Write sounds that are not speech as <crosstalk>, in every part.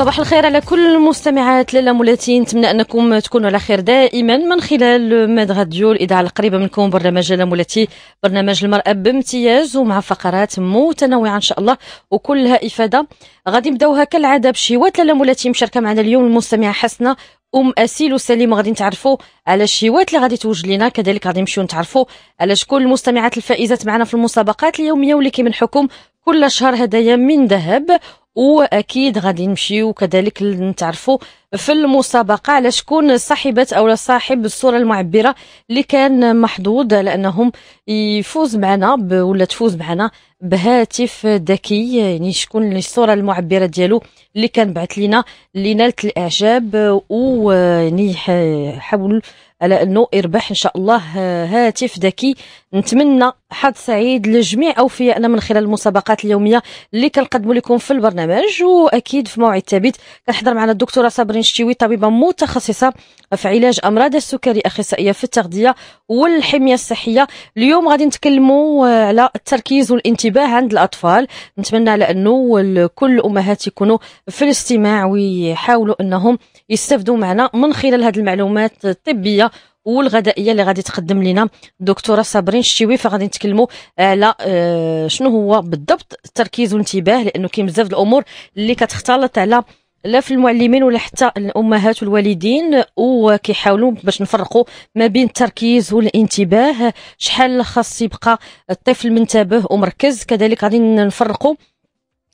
صباح الخير على كل المستمعات لالا مولاتي نتمنى انكم تكونوا على خير دائما من خلال ماد راديو الاذاعه القريبه منكم برنامج لالا مولاتي برنامج المراه بامتياز ومع فقرات متنوعه ان شاء الله وكلها افاده غادي نبداوها كالعاده بشيوات لالا مولاتي مشاركه معنا اليوم المستمعه حسنه ام اسيل وسليم غادي نتعرفوا على الشيوات اللي غادي توجد لنا كذلك غادي نمشيو نتعرفوا على شكون المستمعات الفائزات معنا في المسابقات اليوميه واللي كيمنحكم كل شهر هدايا من ذهب واكيد غادي نمشيو كذلك نتعرفوا في المسابقه على شكون صاحبه او صاحب الصوره المعبره اللي كان محظوظ لانهم يفوز معنا ولا تفوز معنا بهاتف ذكي يعني شكون الصوره المعبره ديالو اللي كان بعث لينا اللي نالت الاعجاب ويعني حاول على انه يربح ان شاء الله هاتف ذكي نتمنى حظ سعيد لجميع اوفيائنا من خلال المسابقات اليوميه اللي كنقدموا لكم في البرنامج واكيد في موعد ثابت كنحضر معنا الدكتوره صابرين شتيوي طبيبه متخصصه في علاج امراض السكري اخصائيه في التغذيه والحميه الصحيه اليوم غادي نتكلموا على التركيز والانتباه عند الاطفال نتمنى على انه كل الامهات يكونوا في الاستماع ويحاولوا انهم يستافدوا معنا من خلال هذه المعلومات الطبيه والغذائيه اللي غادي تقدم لنا الدكتوره صابرين الشيوي فغادي نتكلموا على آه، شنو هو بالضبط التركيز والانتباه لانه كاين بزاف الامور اللي كتختلط على لا في المعلمين ولا حتى الامهات والوالدين وكيحاولوا باش نفرقوا ما بين التركيز والانتباه شحال خاص يبقى الطفل منتبه ومركز كذلك غادي نفرقوا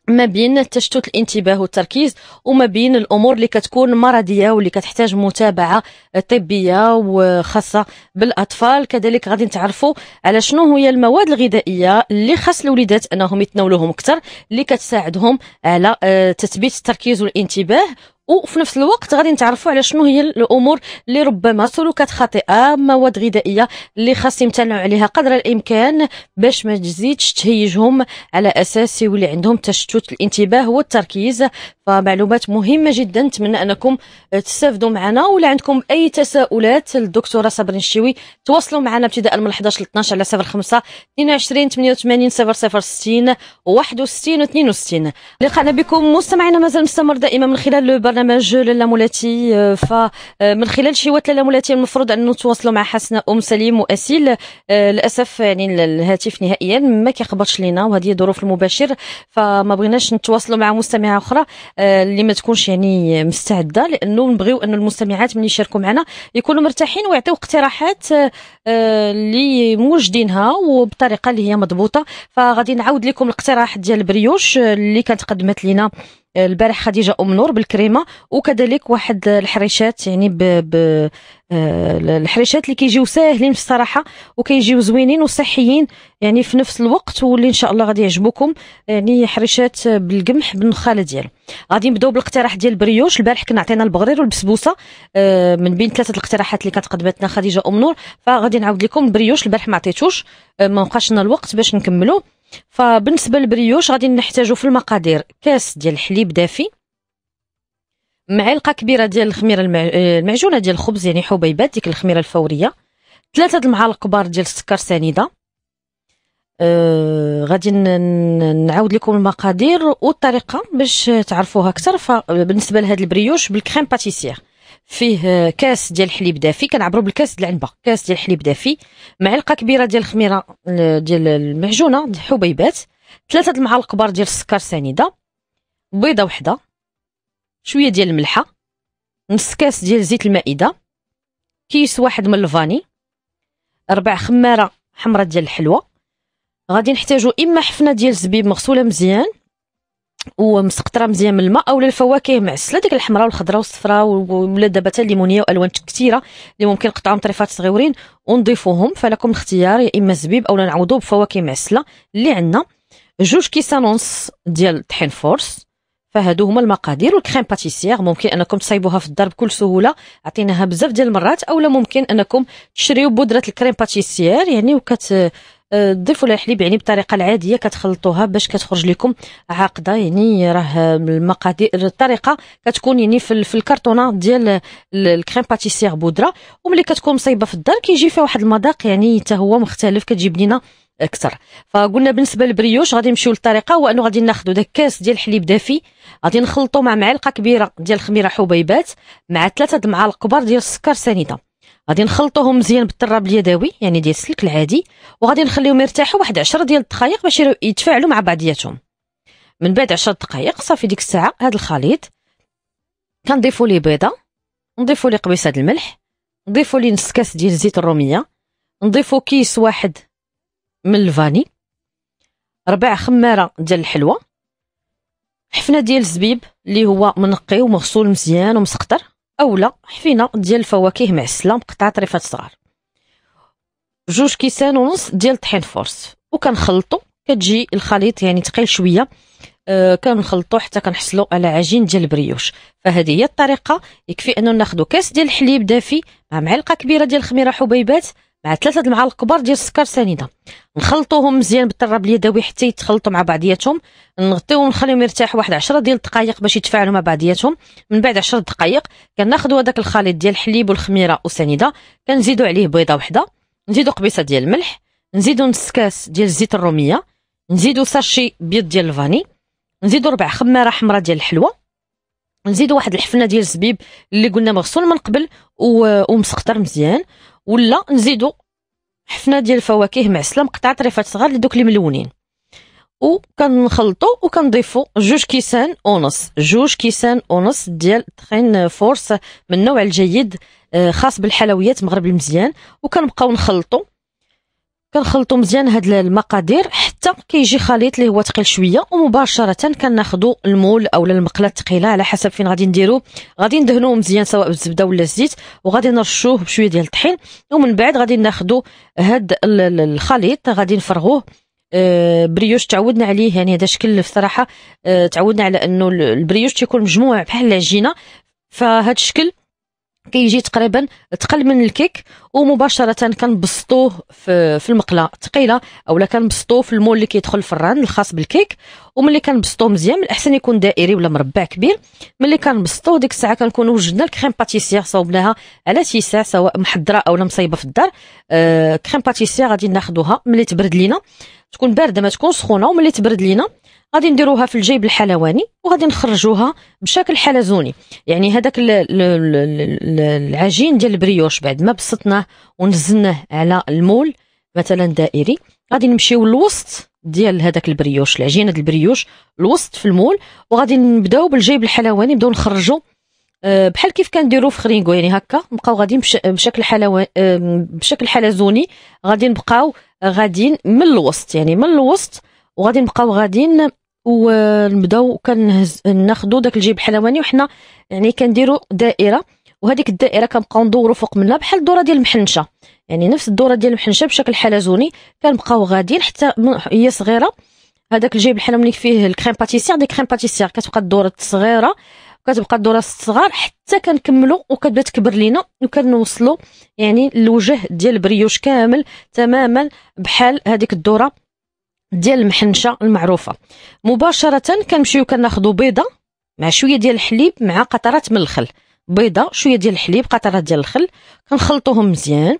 ما بين تشتت الانتباه والتركيز وما بين الامور اللي كتكون مرضيه واللي كتحتاج متابعه طبيه وخاصه بالاطفال كذلك غادي نتعرفوا على شنو هي المواد الغذائيه اللي خاص الوليدات انهم يتناولوهم اكثر اللي كتساعدهم على آه، تثبيت التركيز والانتباه وفي نفس الوقت غادي نتعرفوا على شنو هي الامور اللي ربما سلوكات خاطئه مواد غذائيه اللي خاص يمتنعوا عليها قدر الامكان باش ما تزيدش تهيجهم على اساس يولي عندهم تشتت الانتباه والتركيز فمعلومات مهمه جدا نتمنى انكم تستافدوا معنا ولا عندكم اي تساؤلات للدكتوره صابرين الشيوي تواصلوا معنا ابتداء من 11 ل 12 على 05 22 88 00 60 61 62 لقاءنا بكم مستمعينا مازال مستمر دائما من خلال لو برنامج لاله مولاتي آه، فمن آه، خلال شيوات لاله مولاتي المفروض أن نتواصلوا مع حسنة أم سليم واسيل آه، للأسف يعني الهاتف نهائيا ما كيقبضش لينا وهذه ظروف المباشر فما بغيناش نتواصلوا مع مستمعة أخرى اللي ما تكونش يعني مستعدة لأنه نبغيو أن المستمعات من يشاركوا معنا يكونوا مرتاحين ويعطيو اقتراحات اللي موجدينها وبطريقة اللي هي مضبوطة فغادي نعاود لكم الاقتراح ديال بريوش اللي كانت قدمت لينا البارح خديجه ام نور بالكريمه وكذلك واحد الحريشات يعني ب, ب آه، الحريشات اللي كيجيو ساهلين في الصراحه وكيجيو زوينين وصحيين يعني في نفس الوقت واللي ان شاء الله غادي يعجبوكم يعني حريشات بالقمح بالنخاله ديالو يعني. غادي نبداو بالاقتراح ديال البريوش البارح كنا عطينا البغرير والبسبوسه آه، من بين ثلاثه الاقتراحات اللي كانت قدمتنا خديجه ام نور فغادي نعاود لكم البريوش البارح ما عطيتوش آه، ما بقاش لنا الوقت باش نكملوه فبالنسبه للبريوش غادي نحتاجو في المقادير كاس ديال الحليب دافي معلقه كبيره ديال الخميره آه، المعجونه ديال الخبز يعني حبيبات ديك الخميره الفوريه ثلاثه المعالق كبار ديال السكر سنيده آه غادي نعاود لكم المقادير والطريقه باش تعرفوها اكثر فبالنسبه لهذا البريوش بالكريم باتيسير فيه كاس ديال الحليب دافي كنعبروا بالكاس ديال العنبه كاس ديال الحليب دافي معلقه كبيره ديال الخميره ديال المعجونه ديال الحبيبات ثلاثه المعالق كبار ديال السكر سنيده بيضه وحده شويه ديال الملحه نص كاس ديال زيت المائده كيس واحد من الفاني ربع خماره حمراء ديال الحلوى غادي نحتاجو اما حفنه ديال الزبيب مغسوله مزيان ومسقطره مزيان من الماء اولا الفواكه معسله ديك الحمراء والخضراء والصفراء ولا دابا حتى الليمونيه والوان كثيره اللي ممكن نقطعهم طريفات صغيورين ونضيفوهم فلكم الاختيار يا اما زبيب اولا نعوضوه بفواكه معسله اللي عندنا جوج كيسان ونص ديال طحين فورس فهادو هما المقادير والكريم باتيسيير ممكن انكم تصايبوها في الدار بكل سهوله عطيناها بزاف ديال المرات اولا ممكن انكم تشريو بودره الكريم باتيسيير يعني وكت ضيفوا لها الحليب يعني بطريقه العاديه كتخلطوها باش كتخرج لكم عاقده يعني راه المقادير الطريقه كتكون يعني في, في الكرتونه ديال الكريم باتيسير بودره وملي كتكون مصيبه في الدار كيجي فيها واحد المذاق يعني حتى هو مختلف كتجيب لينا اكثر فقلنا بالنسبه للبريوش غادي نمشيو للطريقه هو انه غادي ناخذ داك كاس ديال الحليب دافي غادي نخلطو مع معلقه كبيره ديال الخميره حبيبات مع ثلاثه د المعالق كبار ديال السكر سنيده غادي نخلطوهم مزيان بالطراب اليدوي يعني ديال السلك العادي وغادي نخليهم يرتاحوا واحد 10 ديال الدقائق باش يتفاعلوا مع بعضياتهم من بعد 10 دقائق صافي ديك الساعه هذا الخليط كنضيفوا ليه بيضه نضيفوا ليه قبيصه الملح نضيفوا ليه نص كاس ديال زيت الروميه نضيفوا كيس واحد من الفاني ربع خماره ديال الحلوى حفنه ديال الزبيب اللي هو منقي ومغسول مزيان ومسقطر اولا حفينه ديال الفواكه معسله مقطعه طريفات صغار جوج كيسان ونص ديال الطحين فورس وكنخلطو كتجي الخليط يعني ثقيل شويه أه كنخلطو حتى كنحصلو على عجين ديال البريوش فهذه هي الطريقه يكفي انه ناخدو كاس ديال الحليب دافي مع معلقه كبيره ديال الخميره حبيبات مع ثلاثه المعالق كبار ديال السكر سنيده نخلطوهم مزيان بالطراب اليدوي حتى يتخلطوا مع بعضياتهم نغطيوهم نخليهم يرتاح واحد عشرة ديال الدقائق باش يتفاعلوا مع بعضياتهم من بعد عشرة دقائق كناخدو هذاك الخليط ديال الحليب والخميره وسنيده كنزيدو عليه بيضه وحده نزيدو قبيصه ديال الملح نزيدو نص كاس ديال الزيت الروميه نزيدو ساشي بيض ديال الفاني نزيدو ربع خماره حمراء ديال الحلوه نزيدو واحد الحفنه ديال الزبيب اللي قلنا مغسول من قبل ومسقطر مزيان ولا نزيدو حفنه ديال الفواكه معسله مقطعه طريفات صغار لدوك اللي ملونين وكنخلطو وكنضيفو جوج كيسان ونص جوج كيسان ونص ديال طحين فورس من النوع الجيد آه، خاص بالحلويات مغرب المزيان وكنبقاو نخلطو كنخلطو مزيان هاد المقادير حتى كيجي خليط اللي هو ثقيل شويه ومباشره كناخذوا المول اولا المقله الثقيله على حسب فين غادي نديرو غادي ندهنوه مزيان سواء بالزبده ولا الزيت وغادي نرشوه بشويه ديال الطحين ومن بعد غادي ناخذوا هاد الخليط غادي نفرغوه آه، بريوش تعودنا عليه يعني هذا شكل بصراحه آه، تعودنا على انه البريوش تيكون مجموع بحال العجينه فهاد الشكل كيجي تقريبا تقل من الكيك ومباشره كنبسطوه في في المقله ثقيله اولا كنبسطوه في المول اللي كيدخل الفران الخاص بالكيك وملي كنبسطوه مزيان من الاحسن يكون دائري ولا مربع كبير ملي كنبسطوه ديك الساعه كنكون وجدنا الكريم باتيسير صوبناها على ساعه سواء محضره اولا مصيبه في الدار آه، كريم باتيسير غادي ناخذوها ملي تبرد لينا تكون بارده ما تكون سخونه وملي تبرد لينا غادي نديروها في الجيب الحلواني وغادي نخرجوها بشكل حلزوني يعني هذاك العجين ديال البريوش بعد ما بسطناه ونزلناه على المول مثلا دائري غادي نمشيو للوسط ديال هذاك البريوش العجينه ديال البريوش الوسط في المول وغادي نبداو بالجيب الحلواني نبداو نخرجوا آه، بحال كيف كنديرو في خرينكو يعني هكا نبقاو غاديين بشكل حلو آه، بشكل حلزوني غادي نبقاو غاديين من الوسط يعني من الوسط وغادي نبقاو غاديين ونبداو كنهز ناخذوا داك الجيب الحلواني وحنا يعني كنديروا دائره وهذيك الدائره كنبقاو ندوروا فوق منها بحال الدوره ديال المحنشه يعني نفس الدوره ديال المحنشه بشكل حلزوني كنبقاو غاديين حتى هي صغيره هذاك الجيب الحلواني فيه الكريم باتيسير دي كريم باتيسير كتبقى الدوره الصغيره كتبقى الدوره الصغار حتى كنكملوا وكتبدا تكبر لينا وكنوصلوا يعني للوجه ديال البريوش كامل تماما بحال هذيك الدوره ديال المحنشه المعروفه مباشره كنمشيو كناخذوا بيضه مع شويه ديال الحليب مع قطرات من الخل بيضه شويه ديال الحليب قطرات ديال الخل كنخلطوهم مزيان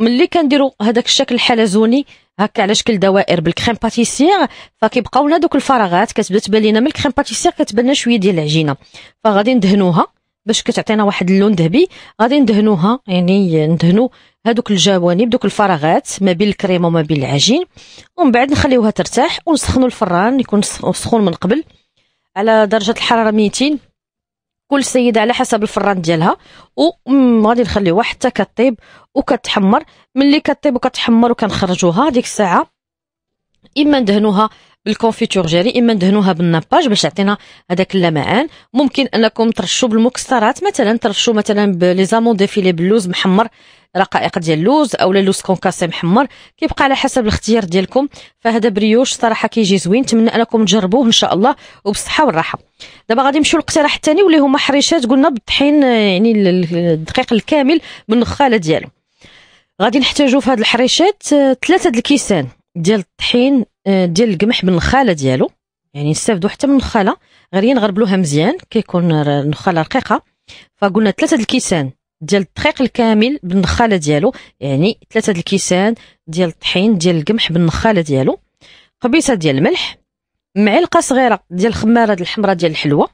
وملي كنديرو هذاك الشكل الحلزوني هكا على شكل دوائر بالكريم باتيسير فكيبقاو لنا دوك الفراغات كتبدا تبان لينا من الكريم باتيسير كتبان شويه ديال العجينه فغادي ندهنوها باش كتعطينا واحد اللون ذهبي غادي ندهنوها يعني ندهنو هذوك الجوانب دوك الفراغات ما بين الكريمه وما بين العجين ومن بعد نخليوها ترتاح ونسخنوا الفران يكون سخون من قبل على درجه الحراره 200 كل سيده على حسب الفران ديالها وغادي نخليوها حتى كطيب وكتحمر ملي كطيب وكتحمر وكنخرجوها ديك الساعه اما ندهنوها بالكونفيتور جيري اما ندهنوها بالناباج باش تعطينا هذاك اللمعان ممكن انكم ترشوا بالمكسرات مثلا ترشوا مثلا بلي زامون ديفيلي باللوز محمر رقائق ديال اللوز اولا لوز كونكاسي محمر كيبقى على حسب الاختيار ديالكم فهذا بريوش صراحه كيجي زوين نتمنى انكم تجربوه ان شاء الله وبالصحه والراحه دابا غادي نمشيو للاقتراح الثاني واللي هما حريشات قلنا بالطحين يعني الدقيق الكامل من النخاله ديالو غادي نحتاجو في هاد الحريشات آه، ثلاثه د الكيسان ديال الطحين آه، ديال القمح بالنخاله ديالو يعني نستافدوا حتى من النخاله غير نغربلوها مزيان كيكون النخاله رقيقه فقلنا ثلاثه الكيسان ديال الدقيق الكامل بالنخاله ديالو يعني ثلاثه الكيسان ديال الطحين ديال القمح بالنخاله ديالو قبيصه ديال الملح معلقه صغيره ديال الخماره الحمراء ديال الحلوه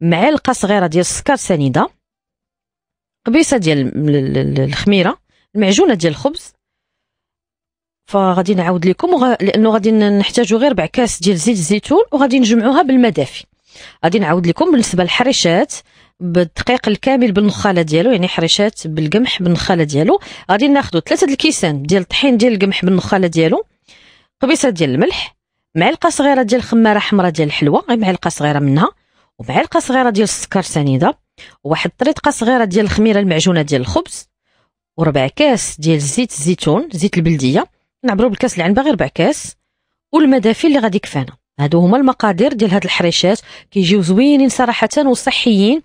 معلقه صغيره ديال السكر سنيده قبيصه ديال الخميره المعجونه ديال الخبز فغادي نعاود لكم وغ... لانه غادي نحتاجوا غير ربع كاس ديال زيت الزيتون وغادي نجمعوها بالمدافي غادي نعاود لكم بالنسبه للحريشات بالدقيق الكامل بالنخاله ديالو يعني حريشات بالقمح بالنخاله ديالو غادي ناخذوا ثلاثه الكيسان ديال الطحين ديال القمح بالنخاله ديالو قبيصه ديال الملح معلقه صغيره ديال الخماره حمراء ديال الحلوى غير معلقه صغيره منها ومعلقه صغيره ديال السكر سنيده واحد الطريقه صغيره ديال الخميره المعجونه ديال الخبز وربع كاس ديال زيت الزيتون زيت البلديه نعبروا بالكاس اللي عندنا غير بعكاس والمدافي اللي غادي يكفانا هادو هما المقادير ديال هاد الحريشات كيجيو زوينين صراحه وصحيين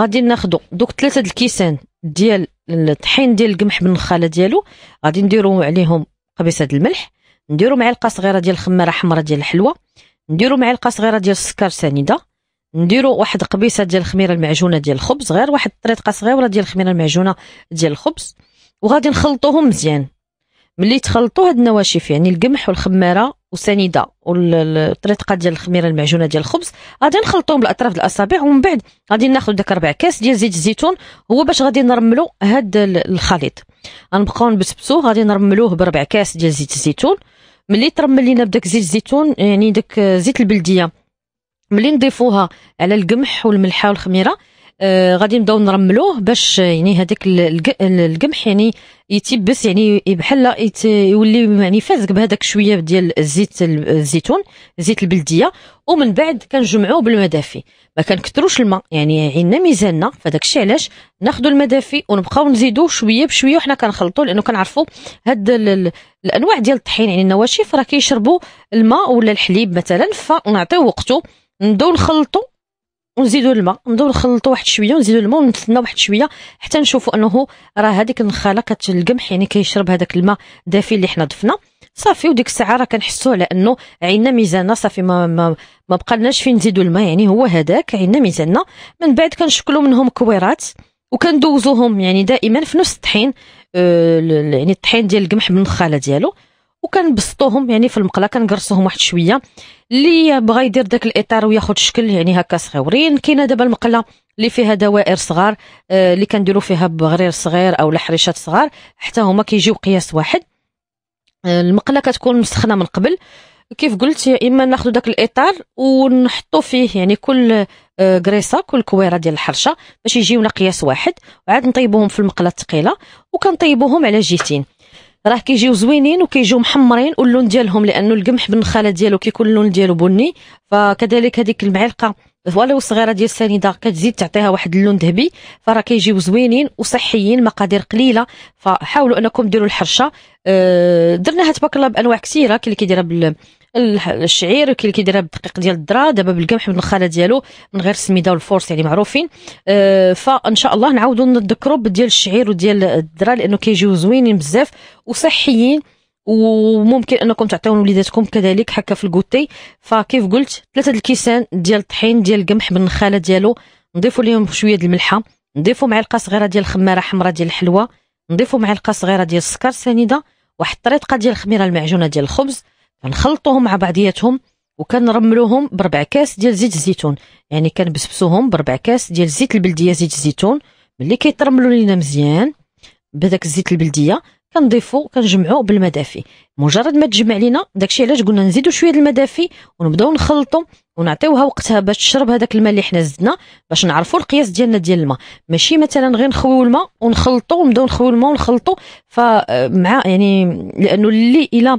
غادي ناخدو دوك ثلاثه الكيسان ديال الطحين ديال القمح بالنخاله ديالو غادي نديرو عليهم قبيصه الملح نديرو معلقه صغيره ديال الخماره حمراء ديال الحلوى نديرو معلقه صغيره ديال السكر سنيده نديرو واحد قبيصه ديال الخميره المعجونه ديال الخبز غير واحد طريقة صغيره ديال الخميره المعجونه ديال الخبز وغادي نخلطوهم مزيان ملي تخلطوا هاد النواشف يعني القمح والخماره والسنيده والطريقه ديال الخميره المعجونه ديال الخبز غادي نخلطوهم بالاطراف الاصابع ومن بعد غادي ناخذ داك ربع كاس ديال زيت الزيتون هو باش غادي نرملو هاد الخليط غنبقاو نبسبسوه غادي نرملوه بربع كاس ديال زيت الزيتون ملي ترمل لينا بداك زيت الزيتون يعني داك زيت البلديه ملي نضيفوها على القمح والملحه والخميره آه غادي نبداو نرملوه باش يعني هذاك القمح يعني يتيبس يعني بحال يولي يعني فازك بهذاك شويه ديال الزيت الزيتون زيت البلديه ومن بعد كنجمعوه بالمدافي ما كنكثروش الماء يعني عندنا ميزاننا فداك الشيء علاش ناخذ المدافي ونبقاو نزيدو شويه بشويه وحنا كنخلطو لانه كنعرفوا هاد الانواع ديال الطحين يعني النواشف راه كيشربوا الماء ولا الحليب مثلا فنعطيو وقته نبداو نخلطو ونزيدوا الماء نبداو نخلطوا واحد شويه ونزيدوا الماء ونتسنى واحد شويه حتى نشوفوا انه راه هذيك النخاله كتلقمح يعني كيشرب هذاك الماء دافي اللي حنا ضفنا صافي وديك الساعه راه كنحسوا على انه عينا ميزانه صافي ما ما, ما بقالناش فين نزيدوا الماء يعني هو هذاك عينا ميزانه من بعد كنشكلوا منهم كويرات وكندوزوهم يعني دائما في نفس الطحين آه يعني الطحين ديال القمح بالنخاله ديالو وكنبسطوهم يعني في المقله كنقرصوهم واحد شويه اللي بغى يدير داك الاطار وياخذ شكل يعني هكا صغيورين كاينه دابا المقله اللي فيها دوائر صغار آه اللي كنديروا فيها بغرير صغير او لحريشات صغار حتى هما كيجيو قياس واحد آه المقله كتكون مسخنه من قبل كيف قلت يا اما ناخذ داك الاطار ونحطو فيه يعني كل كريسه آه، كل كويره ديال الحرشه باش يجيونا قياس واحد وعاد نطيبوهم في المقله الثقيله وكنطيبوهم على جهتين راه كيجيو زوينين وكيجيو محمرين واللون ديالهم لانه القمح بالنخاله ديالو كيكون اللون ديالو بني فكذلك هذيك المعلقه ولو الصغيره ديال السنيده كتزيد تعطيها واحد اللون ذهبي فراه كيجيو زوينين وصحيين مقادير قليله فحاولوا انكم ديروا الحرشه أه، درناها تبارك الله بانواع كثيره كاين اللي كيديرها الشعير كي كيديرها بالدقيق ديال الذره دابا بالقمح من الخاله ديالو من غير السميده والفورس يعني معروفين آه فان شاء الله نعاودوا نذكروا ديال الشعير وديال الذره لانه كيجيو زوينين بزاف وصحيين وممكن انكم تعطيو لوليداتكم كذلك هكا في الكوتي فكيف قلت ثلاثه الكيسان ديال الطحين ديال القمح بالنخاله ديالو نضيفوا لهم شويه ديال الملحه نضيفوا معلقه صغيره ديال الخماره حمراء ديال الحلوى نضيفوا معلقه صغيره ديال السكر سنيده واحد الطريقه ديال الخميره المعجونه ديال الخبز نخلطوهم مع بعضياتهم وكنرملوهم بربع كاس ديال زيت الزيتون يعني كنبسبسوهم بربع كاس ديال زيت البلديه زيت الزيتون ملي كيترملوا لينا مزيان بداك الزيت البلديه كنضيفو كنجمعو بالماء دافي مجرد ما تجمع لينا داكشي علاش قلنا نزيدو شويه الماء دافي ونبداو نخلطو ونعطيوها وقتها باش تشرب هذاك الماء اللي حنا زدنا باش نعرفو القياس ديالنا ديال الماء ماشي مثلا غير نخويو الماء ونخلطو ونبداو نخويو الماء ونخلطو فمع يعني لانه اللي الى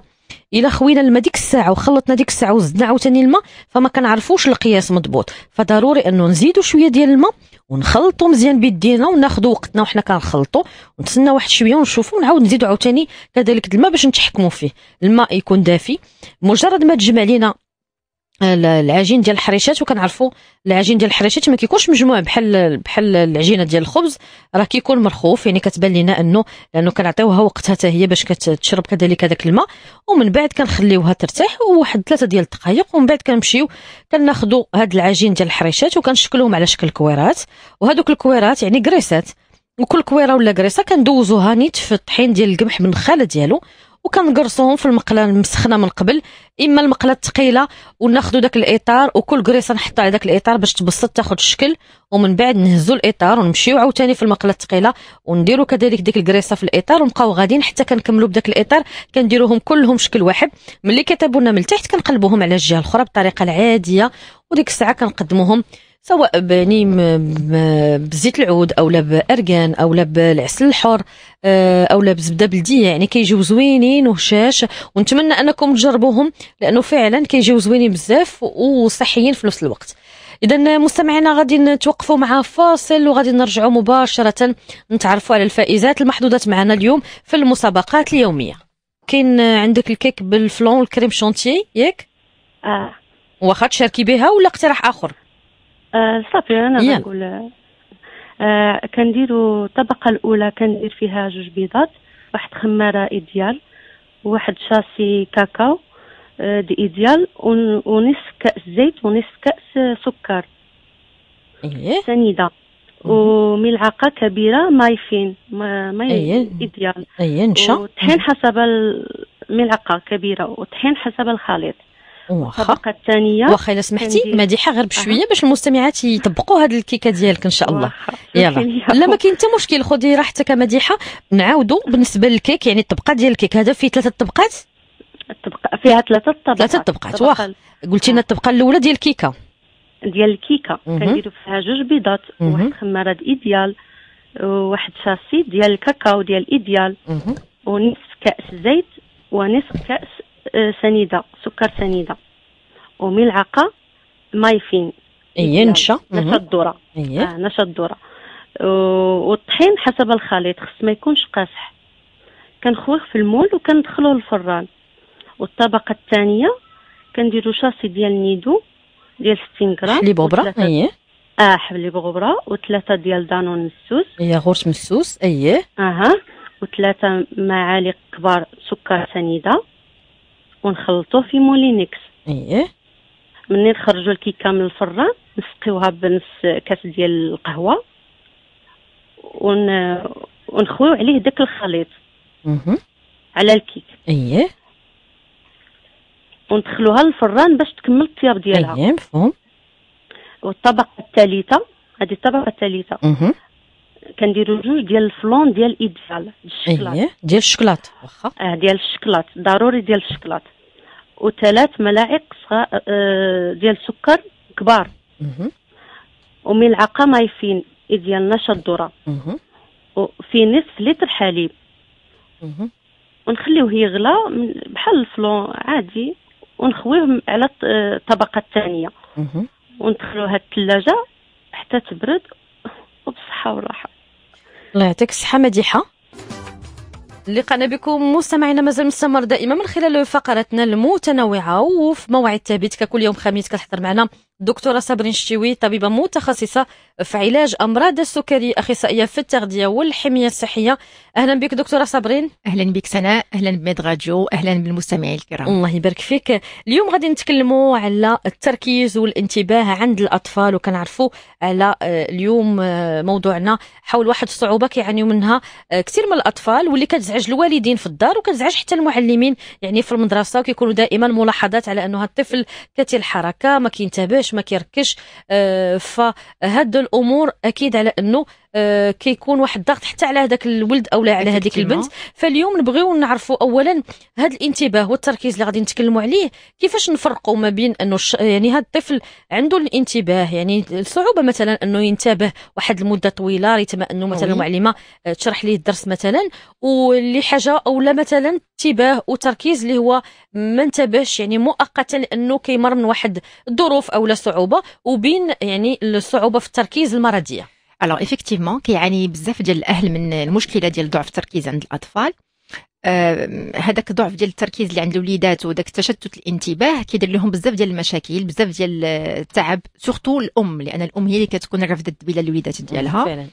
الا خوينا الماء ديك الساعه وخلطنا ديك الساعه وزدنا عاوتاني الماء فما كنعرفوش القياس مضبوط فضروري انه نزيدو شويه ديال الماء ونخلطوا مزيان بيدينا وناخذوا وقتنا وحنا كنخلطو ونتسنى واحد شويه ونشوفوا ونعاود نزيدو عاوتاني كذلك الماء باش نتحكمو فيه الماء يكون دافي مجرد ما تجمع لينا العجين ديال الحريشات وكنعرفوا العجين ديال الحريشات ما كيكونش مجموع بحال بحال العجينه ديال الخبز راه كيكون مرخوف يعني كتبان لنا انه لانه كنعطيوها وقتها حتى هي باش كتشرب كذلك هذاك الماء ومن بعد كنخليوها ترتاح وواحد ثلاثه ديال الدقائق ومن بعد كنمشيو كناخذوا هاد العجين ديال الحريشات وكنشكلوهم على شكل كويرات وهذوك الكويرات يعني كريسات وكل كويره ولا كريسه كندوزوها نيت في الطحين ديال القمح من بالنخاله ديالو وكنقرصوهم في المقله المسخنه من قبل اما المقله الثقيله وناخذوا داك الاطار وكل قريصه نحطها على داك الاطار باش تبسط تاخذ الشكل ومن بعد نهزوا الاطار ونمشيو عاوتاني في المقله الثقيله ونديروا كذلك ديك القريصه في الاطار ونبقاو غاديين حتى كنكملوا بداك الاطار كنديروهم كلهم شكل واحد ملي كتبونا من التحت كنقلبوهم على الجهه الاخرى بالطريقه العاديه وديك الساعه كنقدموهم سواء بني بزيت العود او لا باركان او لا بالعسل الحر آه، او لا بزبده بلديه يعني كيجيو زوينين وهشاش ونتمنى انكم تجربوهم لانه فعلا كيجيو زوينين بزاف وصحيين في نفس الوقت اذا مستمعينا غادي نتوقفوا مع فاصل وغادي نرجعوا مباشره نتعرفوا على الفائزات المحدودات معنا اليوم في المسابقات اليوميه كاين عندك الكيك بالفلون الكريم شونتي ياك اه واخا تشاركي بها ولا اقتراح اخر آه، صافي انا نقول آه كنديروا الطبقه الاولى كندير فيها جوج بيضات واحد خماره ايديال واحد شاسي كاكاو آه، دي ايديال ونصف كاس زيت ونصف كاس سكر ايه سنيده وملعقه كبيره ماي فين ماي أيه. ايديال اي نشا وطحين حسب الملعقه كبيره وطحين حسب الخليط الطبقه الثانيه واخا الا سمحتي مديحه غير بشويه باش المستمعات يطبقوا هذه الكيكه ديالك ان شاء الله يلا <laughs> لا ما كاين حتى مشكل خذي راحتك مديحه نعاودوا بالنسبه للكيك يعني الطبقه ديال الكيك هذا فيه ثلاثه طبقات الطبقه فيها ثلاثه طبقات ثلاثه طبقات واخا قلتي لنا الطبقه الاولى ديال الكيكه ديال الكيكه كنديروا فيها جوج بيضات واحد خماره ايديال واحد شاسي ديال الكاكاو ديال ايديال ونصف كاس زيت ونصف كاس سنيده سكر سنيده وملعقه مايفين اي يعني نشا نشا الذره إيه. آه نشا الذره والطحين حسب الخليط خص ما يكونش قاسح كنخويه في المول وكندخلوه للفران والطبقه الثانيه كنديرو شاصي ديال النيدو ديال 60 غرام حليب غبره اييه اه حليب غبره وثلاثه ديال دانون مسوس إيه، غرش مسوس اييه اها وثلاثه معالق كبار سكر سنيده ونخلطوه في مولينكس ايه مني نخرجوا الكيكه من الفران نسقيوها بنص كاس ديال القهوه ون ونخويو عليه داك الخليط مه. على الكيك ايه وندخلوها للفران باش تكمل الطياب ديالها ايه مفهوم والطبقه الثالثه هذه الطبقه الثالثه كنديروا جوج ديال الفلون ديال ايديال الشكلاط إيه، ديال الشكلاط واخا اه ديال الشكلاط ضروري ديال الشكلاط وثلاث ملاعق صغار آه، آه، ديال السكر كبار وملعقه مايفين ديال نشا الذره وفي نصف لتر حليب ونخليوه يغلى بحال الفلون عادي ونخويه على الطبقه آه، الثانيه وندخلوها الثلاجه حتى تبرد وبالصحه والراحه الله يعطيك الصحه مديحه لقانا بكم مستمعينا مازال مستمر دائما من خلال فقراتنا المتنوعه وفي موعد ثابت ككل يوم خميس كتحضر معنا دكتورة صابرين الشتوي طبيبة متخصصة في علاج أمراض السكري أخصائية في التغذية والحمية الصحية أهلا بك دكتورة صابرين أهلا بك سناء أهلا بميد راديو أهلا بالمستمعين الكرام الله يبارك فيك اليوم غادي نتكلموا على التركيز والانتباه عند الأطفال وكنعرفوا على آه، اليوم آه، موضوعنا حول واحد الصعوبة كيعانيو منها آه، كثير من الأطفال واللي كتزعج الوالدين في الدار وكتزعج حتى المعلمين يعني في المدرسة وكيكونوا دائما ملاحظات على أنه الطفل كتير الحركة ما كينتبهش ما كيركش آه، فهاد الامور اكيد على انه آه، كيكون واحد الضغط حتى على هذاك الولد او على هذيك البنت فاليوم نبغيو نعرفوا اولا هذا الانتباه والتركيز اللي غادي نتكلموا عليه كيفاش نفرقوا ما بين انه ش... يعني هذا الطفل عنده الانتباه يعني الصعوبه مثلا انه ينتبه واحد المده طويله ريتما انه مثلا المعلمه آه، تشرح ليه الدرس مثلا واللي حاجه اولا مثلا انتباه وتركيز اللي هو ما انتبهش يعني مؤقتا لانه كيمر من واحد الظروف او لا صعوبه وبين يعني الصعوبه في التركيز المرضيه الوغ ايفيكتيفمون كيعاني بزاف ديال الاهل من المشكله ديال ضعف التركيز عند الاطفال آه، هذاك آه ضعف ديال التركيز اللي عند الوليدات وداك تشتت الانتباه كيدير لهم بزاف ديال المشاكل بزاف ديال التعب سورتو الام لان الام هي اللي كتكون رافده الدبيله للوليدات ديالها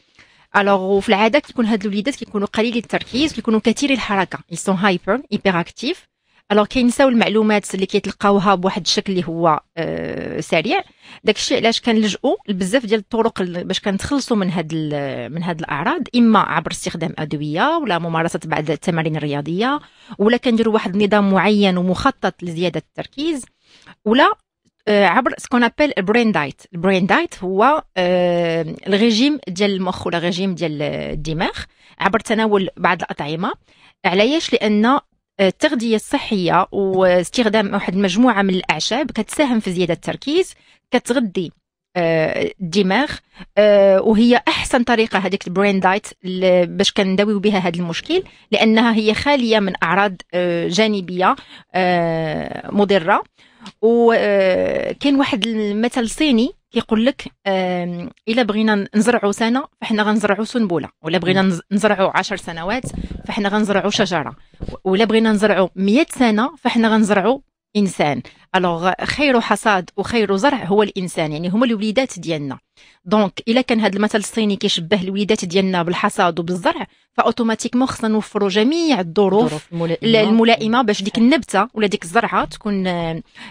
الوغ آه، وفي العاده كيكون هاد الوليدات كيكونوا قليلي التركيز كيكونوا كثير الحركه سون هايبر ايبر اكتيف الوغ كينساو المعلومات اللي كيتلقاوها بواحد الشكل اللي هو أه سريع داكشي علاش كنلجؤوا لبزاف ديال الطرق باش كنتخلصوا من هاد من هاد الاعراض اما عبر استخدام ادويه ولا ممارسه بعض التمارين الرياضيه ولا كنديروا واحد النظام معين ومخطط لزياده التركيز ولا آه، عبر سكون ابل البرين دايت البرين دايت هو آه، الريجيم ديال المخ ولا الريجيم ديال آه، الدماغ عبر تناول بعض الاطعمه علاش لان التغذية الصحية واستخدام واحد المجموعة من الأعشاب كتساهم في زيادة التركيز كتغذي آه، الدماغ آه، وهي احسن طريقه هذيك البرين دايت باش كنداويو بها هذا المشكل لانها هي خاليه من اعراض آه، جانبيه مضره وكاين واحد المثل صيني كيقول لك الا بغينا نزرعوا سنه فحنا غنزرعوا سنبله ولا بغينا نزرعوا عشر سنوات فحنا غنزرعوا شجره ولا بغينا نزرعوا 100 سنه فحنا غنزرعوا انسان الوغ خير حصاد وخير زرع هو الانسان يعني هما الوليدات ديالنا دونك الا كان هذا المثل الصيني كيشبه الوليدات ديالنا بالحصاد وبالزرع فاوتوماتيكمون خصنا نوفروا جميع الظروف الملائمه, الملائمة باش ديك النبته ولا ديك الزرعه تكون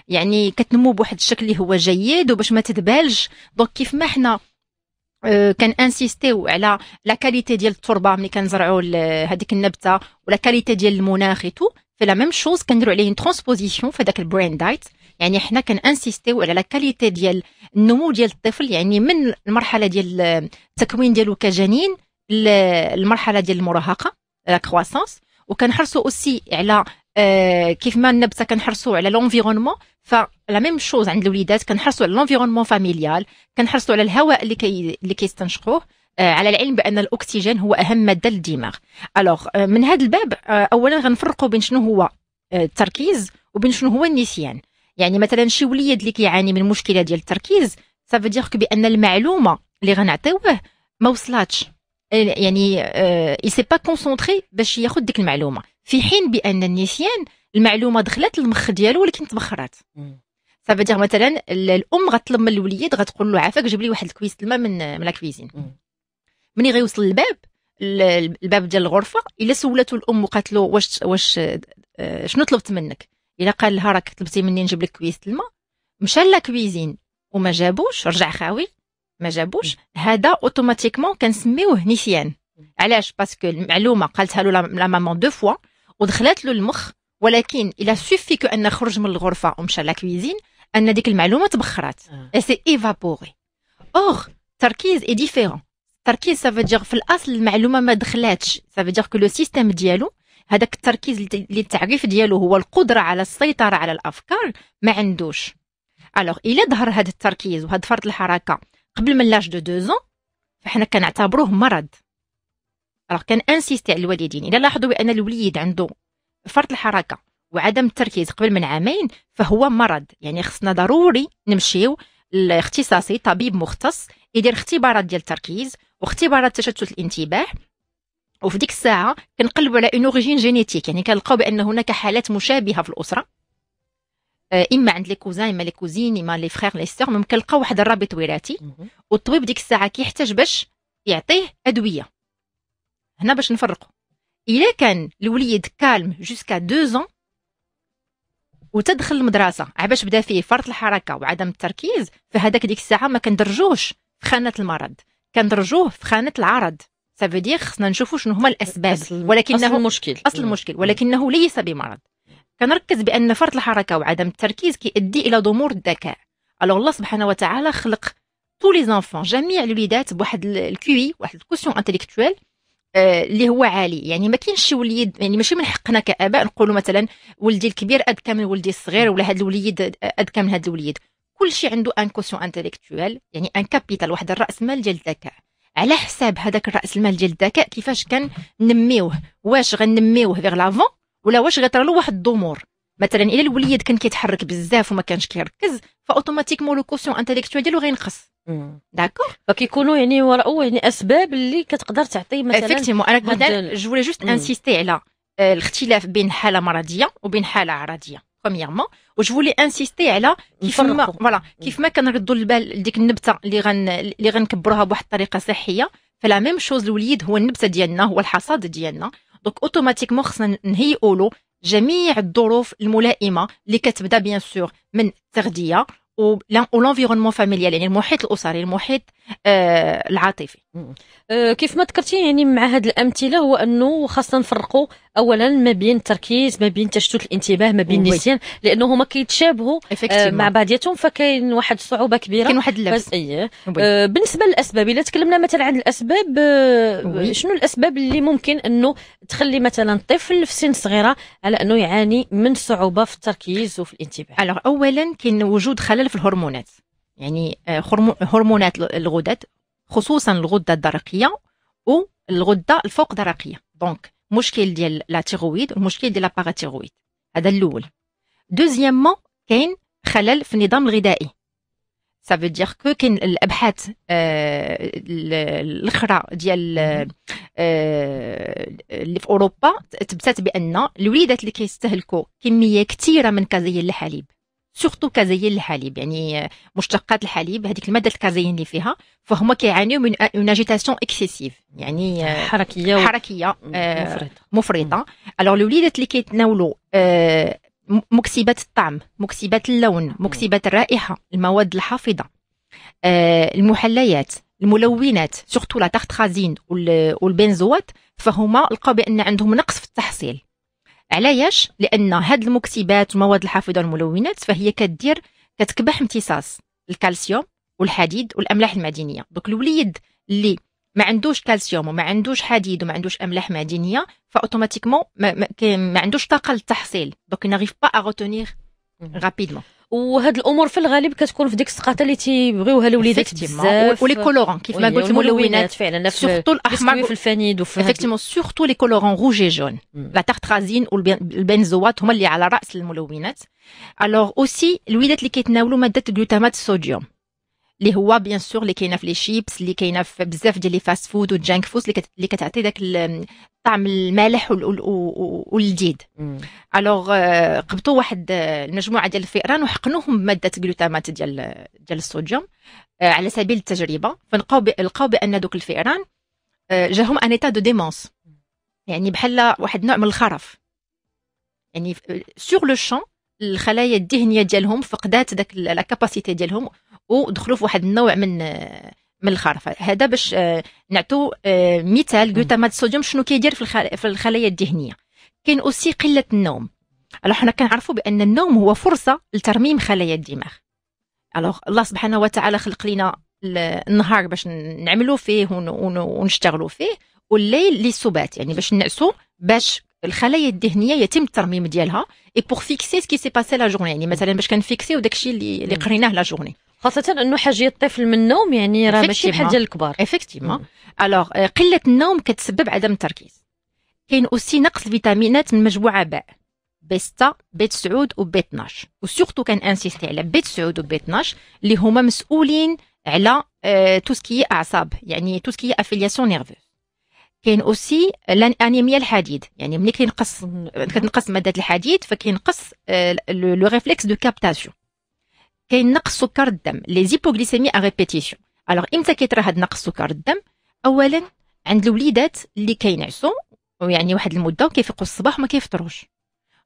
يعني كتنمو بواحد الشكل اللي هو جيد وباش ما تدبالش دونك كيف ما حنا آه، كان انسيستيو على لا كاليتي ديال التربه ملي كنزرعوا هذيك النبته ولا كاليتي ديال المناخ تو في لا ميم شوز كنديروا عليه ترونسبوزيسيون في داك البرين دايت يعني حنا كنانسيستيو على لا كاليتي ديال النمو ديال الطفل يعني من المرحله ديال التكوين ديالو كجنين للمرحله ديال المراهقه لا كرواسونس وكنحرصوا اوسي على آه، كيف ما النبته كنحرصوا على لونفيرونمون فلا ميم شوز عند الوليدات كنحرصوا على لونفيرونمون فاميليال كنحرصوا على الهواء اللي كي اللي كيستنشقوه آه، على العلم بان الاكسجين هو اهم ماده للدماغ الوغ آه، من هذا الباب آه، اولا غنفرقوا بين شنو هو التركيز وبين شنو هو النسيان يعني مثلا شي وليد اللي كيعاني من مشكله ديال التركيز سافو دير بان المعلومه اللي غنعطيوه ما وصلاتش يعني اي سي با كونسونطري باش ياخذ ديك المعلومه في حين بان النسيان المعلومه دخلت للمخ ديالو ولكن تبخرات سافو دير مثلا الام غتطلب من الوليد غتقول له عافاك جيب لي واحد الكويس الماء من من لا كويزين ملي غيوصل الباب الباب ديال الغرفه الا سولته الام وقالت له واش واش آه، شنو طلبت منك الا قال لها راك طلبتي مني نجيب لك كويس الماء مشى لا كويزين وما جابوش رجع خاوي ما جابوش هذا اوتوماتيكمون كنسميوه نسيان علاش باسكو المعلومه قالتها له لا مامون دو فوا ودخلت له المخ ولكن الا كو ان خرج من الغرفه ومشى لا كويزين ان ديك المعلومه تبخرات سي ايفابوري اور تركيز اي ديفيرون التركيز سافا في الاصل المعلومه ما دخلاتش سافا كو لو سيستيم ديالو هذاك التركيز اللي التعريف ديالو هو القدره على السيطره على الافكار ما عندوش الوغ الا ظهر هذا التركيز وهاد فرط الحركه قبل من لاج دو دوزون فحنا كنعتبروه مرض الوغ كان انسيستي على الوالدين الا لاحظوا بان الوليد عنده فرط الحركه وعدم التركيز قبل من عامين فهو مرض يعني خصنا ضروري نمشيو لاختصاصي طبيب مختص يدير اختبارات ديال التركيز واختبارات تشتت الانتباه وفي ديك الساعه كنقلبوا على اون اوريجين جينيتيك يعني كنلقاو بان هناك حالات مشابهه في الاسره آه، اما عند لي كوزان اما لي كوزين اما لي فخير لي سيغ ممكن نلقاو واحد الرابط وراثي والطبيب ديك الساعه كيحتاج باش يعطيه ادويه هنا باش نفرقوا الا كان الوليد كالم جوسكا دو زون وتدخل المدرسه عباش بدا فيه فرط الحركه وعدم التركيز فهداك ديك الساعه ما كندرجوش في خانه المرض كندرجوه في خانه العرض سافيدي خصنا نشوفوا شنو هما الاسباب ولكنه اصل المشكل اصل المشكل ولكنه ليس بمرض كنركز بان فرط الحركه وعدم التركيز كيؤدي الى ضمور الذكاء الوغ الله سبحانه وتعالى خلق تو لي زانفون جميع الوليدات بواحد الكوي واحد الكوسيون انتليكتويل آه، اللي هو عالي يعني ما كاينش شي وليد يعني ماشي من حقنا كاباء نقولوا مثلا ولدي الكبير اذكى من ولدي الصغير ولا هذا الوليد اذكى من هذا الوليد كل شيء عنده ان كوسيون انتليكتويل يعني ان كابيتال واحد الراس مال ديال الذكاء على حساب هذاك الراس المال ديال الذكاء كيفاش كننميوه واش غنميوه فيغ لافون ولا واش غيطرى له واحد الضمور مثلا الا الوليد كان كيتحرك بزاف وما كانش كيركز فاوتوماتيكمون لو كوسيون انتيليكتوال ديالو غينقص داكور فكيكونوا يعني وراءه يعني اسباب اللي كتقدر تعطي مثلا افكتيمون انا كنت جو جوست انسيستي على آه، الاختلاف بين حاله مرضيه وبين حاله عرضيه وجو فولي انسيستي على كيف ما فوالا كيف ما كنردوا البال لديك النبته اللي غن اللي غنكبروها بواحد الطريقه صحيه فلا ميم شوز الوليد هو النبته ديالنا هو الحصاد ديالنا دونك اوتوماتيكمون خصنا نهيئوا له جميع الظروف الملائمه اللي كتبدا بيان سور من التغذيه ولونفيرونمون فاميليال يعني المحيط الاسري المحيط آه، العاطفي آه، كيف ما ذكرتي يعني مع هذه الامثله هو انه خاصنا نفرقوا اولا ما بين التركيز ما بين تشتت الانتباه ما بين النسيان لانه هما كيتشابهوا آه، مع بعضياتهم فكاين واحد الصعوبه كبيره كاين واحد اللبس ايه بالنسبه للاسباب الا تكلمنا مثلا عن الاسباب شنو الاسباب اللي ممكن انه تخلي مثلا الطفل في سن صغيره على انه يعاني من صعوبه في التركيز وفي الانتباه اولا كاين وجود خلل في الهرمونات يعني آه، هرمونات الغدد خصوصا الغده الدرقيه والغده الفوق درقيه دونك مشكل ديال لا تيغويد ومشكل ديال لاباغاتيرويد هذا الاول دوزيامون كاين خلل في النظام الغذائي سا فو دير كو كاين الابحاث آه، الاخرى ديال آه، اللي في اوروبا تبتات بان الوليدات اللي كيستهلكوا كميه كثيره من كازيين الحليب سورتو كازيين الحليب يعني مشتقات الحليب هذيك الماده الكازيين اللي فيها فهما كيعانيو من اون اجيتاسيون اكسيسيف يعني حركيه حركيه آه، مفرطه مفرطه الوغ الوليدات اللي كيتناولوا آه، مكسبات الطعم مكسبات اللون مكسبات الرائحه المواد الحافظه آه، المحليات الملونات سورتو لا تارترازين والبنزوات فهما لقاو بان عندهم نقص في التحصيل علاش لان هاد المكتبات والمواد الحافظه والملونات فهي كدير كتكبح امتصاص الكالسيوم والحديد والاملاح المعدنيه دوك الوليد اللي ما عندوش كالسيوم وما عندوش حديد وما عندوش املاح معدنيه فاوتوماتيكمون ما, ما, ما عندوش طاقه للتحصيل دوك نغيف با ا غوتونيغ رابيدمون وهاد الامور في الغالب كتكون في ديك السقاطه اللي تيبغيوها الوليدات بزاف ولي كولورون كيف ما قلت الملونات فعلا سورتو الاحمر في الفانيد وفي افكتيمون سورتو لي كولورون روج اي جون لا تارترازين والبنزوات هما اللي على راس الملونات الوغ اوسي الوليدات اللي كيتناولوا ماده جلوتامات الصوديوم اللي هو بيان سور اللي كاينه في لي شيبس اللي كاينه في بزاف ديال لي فاست فود والجانك فود اللي, كتعطي داك الطعم المالح واللذيذ الوغ آه، قبطوا واحد المجموعه آه، ديال الفئران وحقنوهم بماده جلوتامات ديال ديال الصوديوم آه، على سبيل التجربه فلقاو لقاو بان دوك الفئران جاهم ان ايتا دو ديمونس يعني بحال واحد نوع من الخرف يعني سور لو شون الخلايا الدهنيه ديالهم فقدات داك لا كاباسيتي ديالهم ودخلوا في واحد النوع من من الخرف هذا باش آه، نعطوا آه، مثال غلوتامات الصوديوم شنو كيدير في الخلايا الدهنيه كاين اوسي قله النوم الو حنا كنعرفوا بان النوم هو فرصه لترميم خلايا الدماغ الو الله سبحانه وتعالى خلق لنا النهار باش نعملوا فيه ونشتغلوا فيه والليل للسبات يعني باش نعسوا باش الخلايا الدهنيه يتم الترميم ديالها اي بور فيكسي سكي سي باسي لا جورني يعني مثلا باش كنفيكسيو داكشي اللي قريناه لا جورني خاصة انه حاجة الطفل من النوم يعني راه ماشي بحال ديال الكبار افكتيفمون الوغ آه، قلة النوم كتسبب عدم التركيز كاين اوسي نقص الفيتامينات من مجموعة باء بي 6 بي 9 وبي 12 وسورتو كان انسيستي على بي 9 وبي 12 اللي هما مسؤولين على تو آه، سكي اعصاب يعني تو سكي افيلياسيون نيرفوس كاين اوسي الانيميا الحديد يعني ملي كينقص كتنقص ماده الحديد فكينقص لو ريفلكس دو كابتاسيون كاين نقص سكر الدم لي زيبوغليسيمي ا ريبيتيسيون الوغ امتى كيطرا هاد نقص سكر الدم اولا عند الوليدات اللي كينعسوا يعني واحد المده وكيفيقوا الصباح وما كيفطروش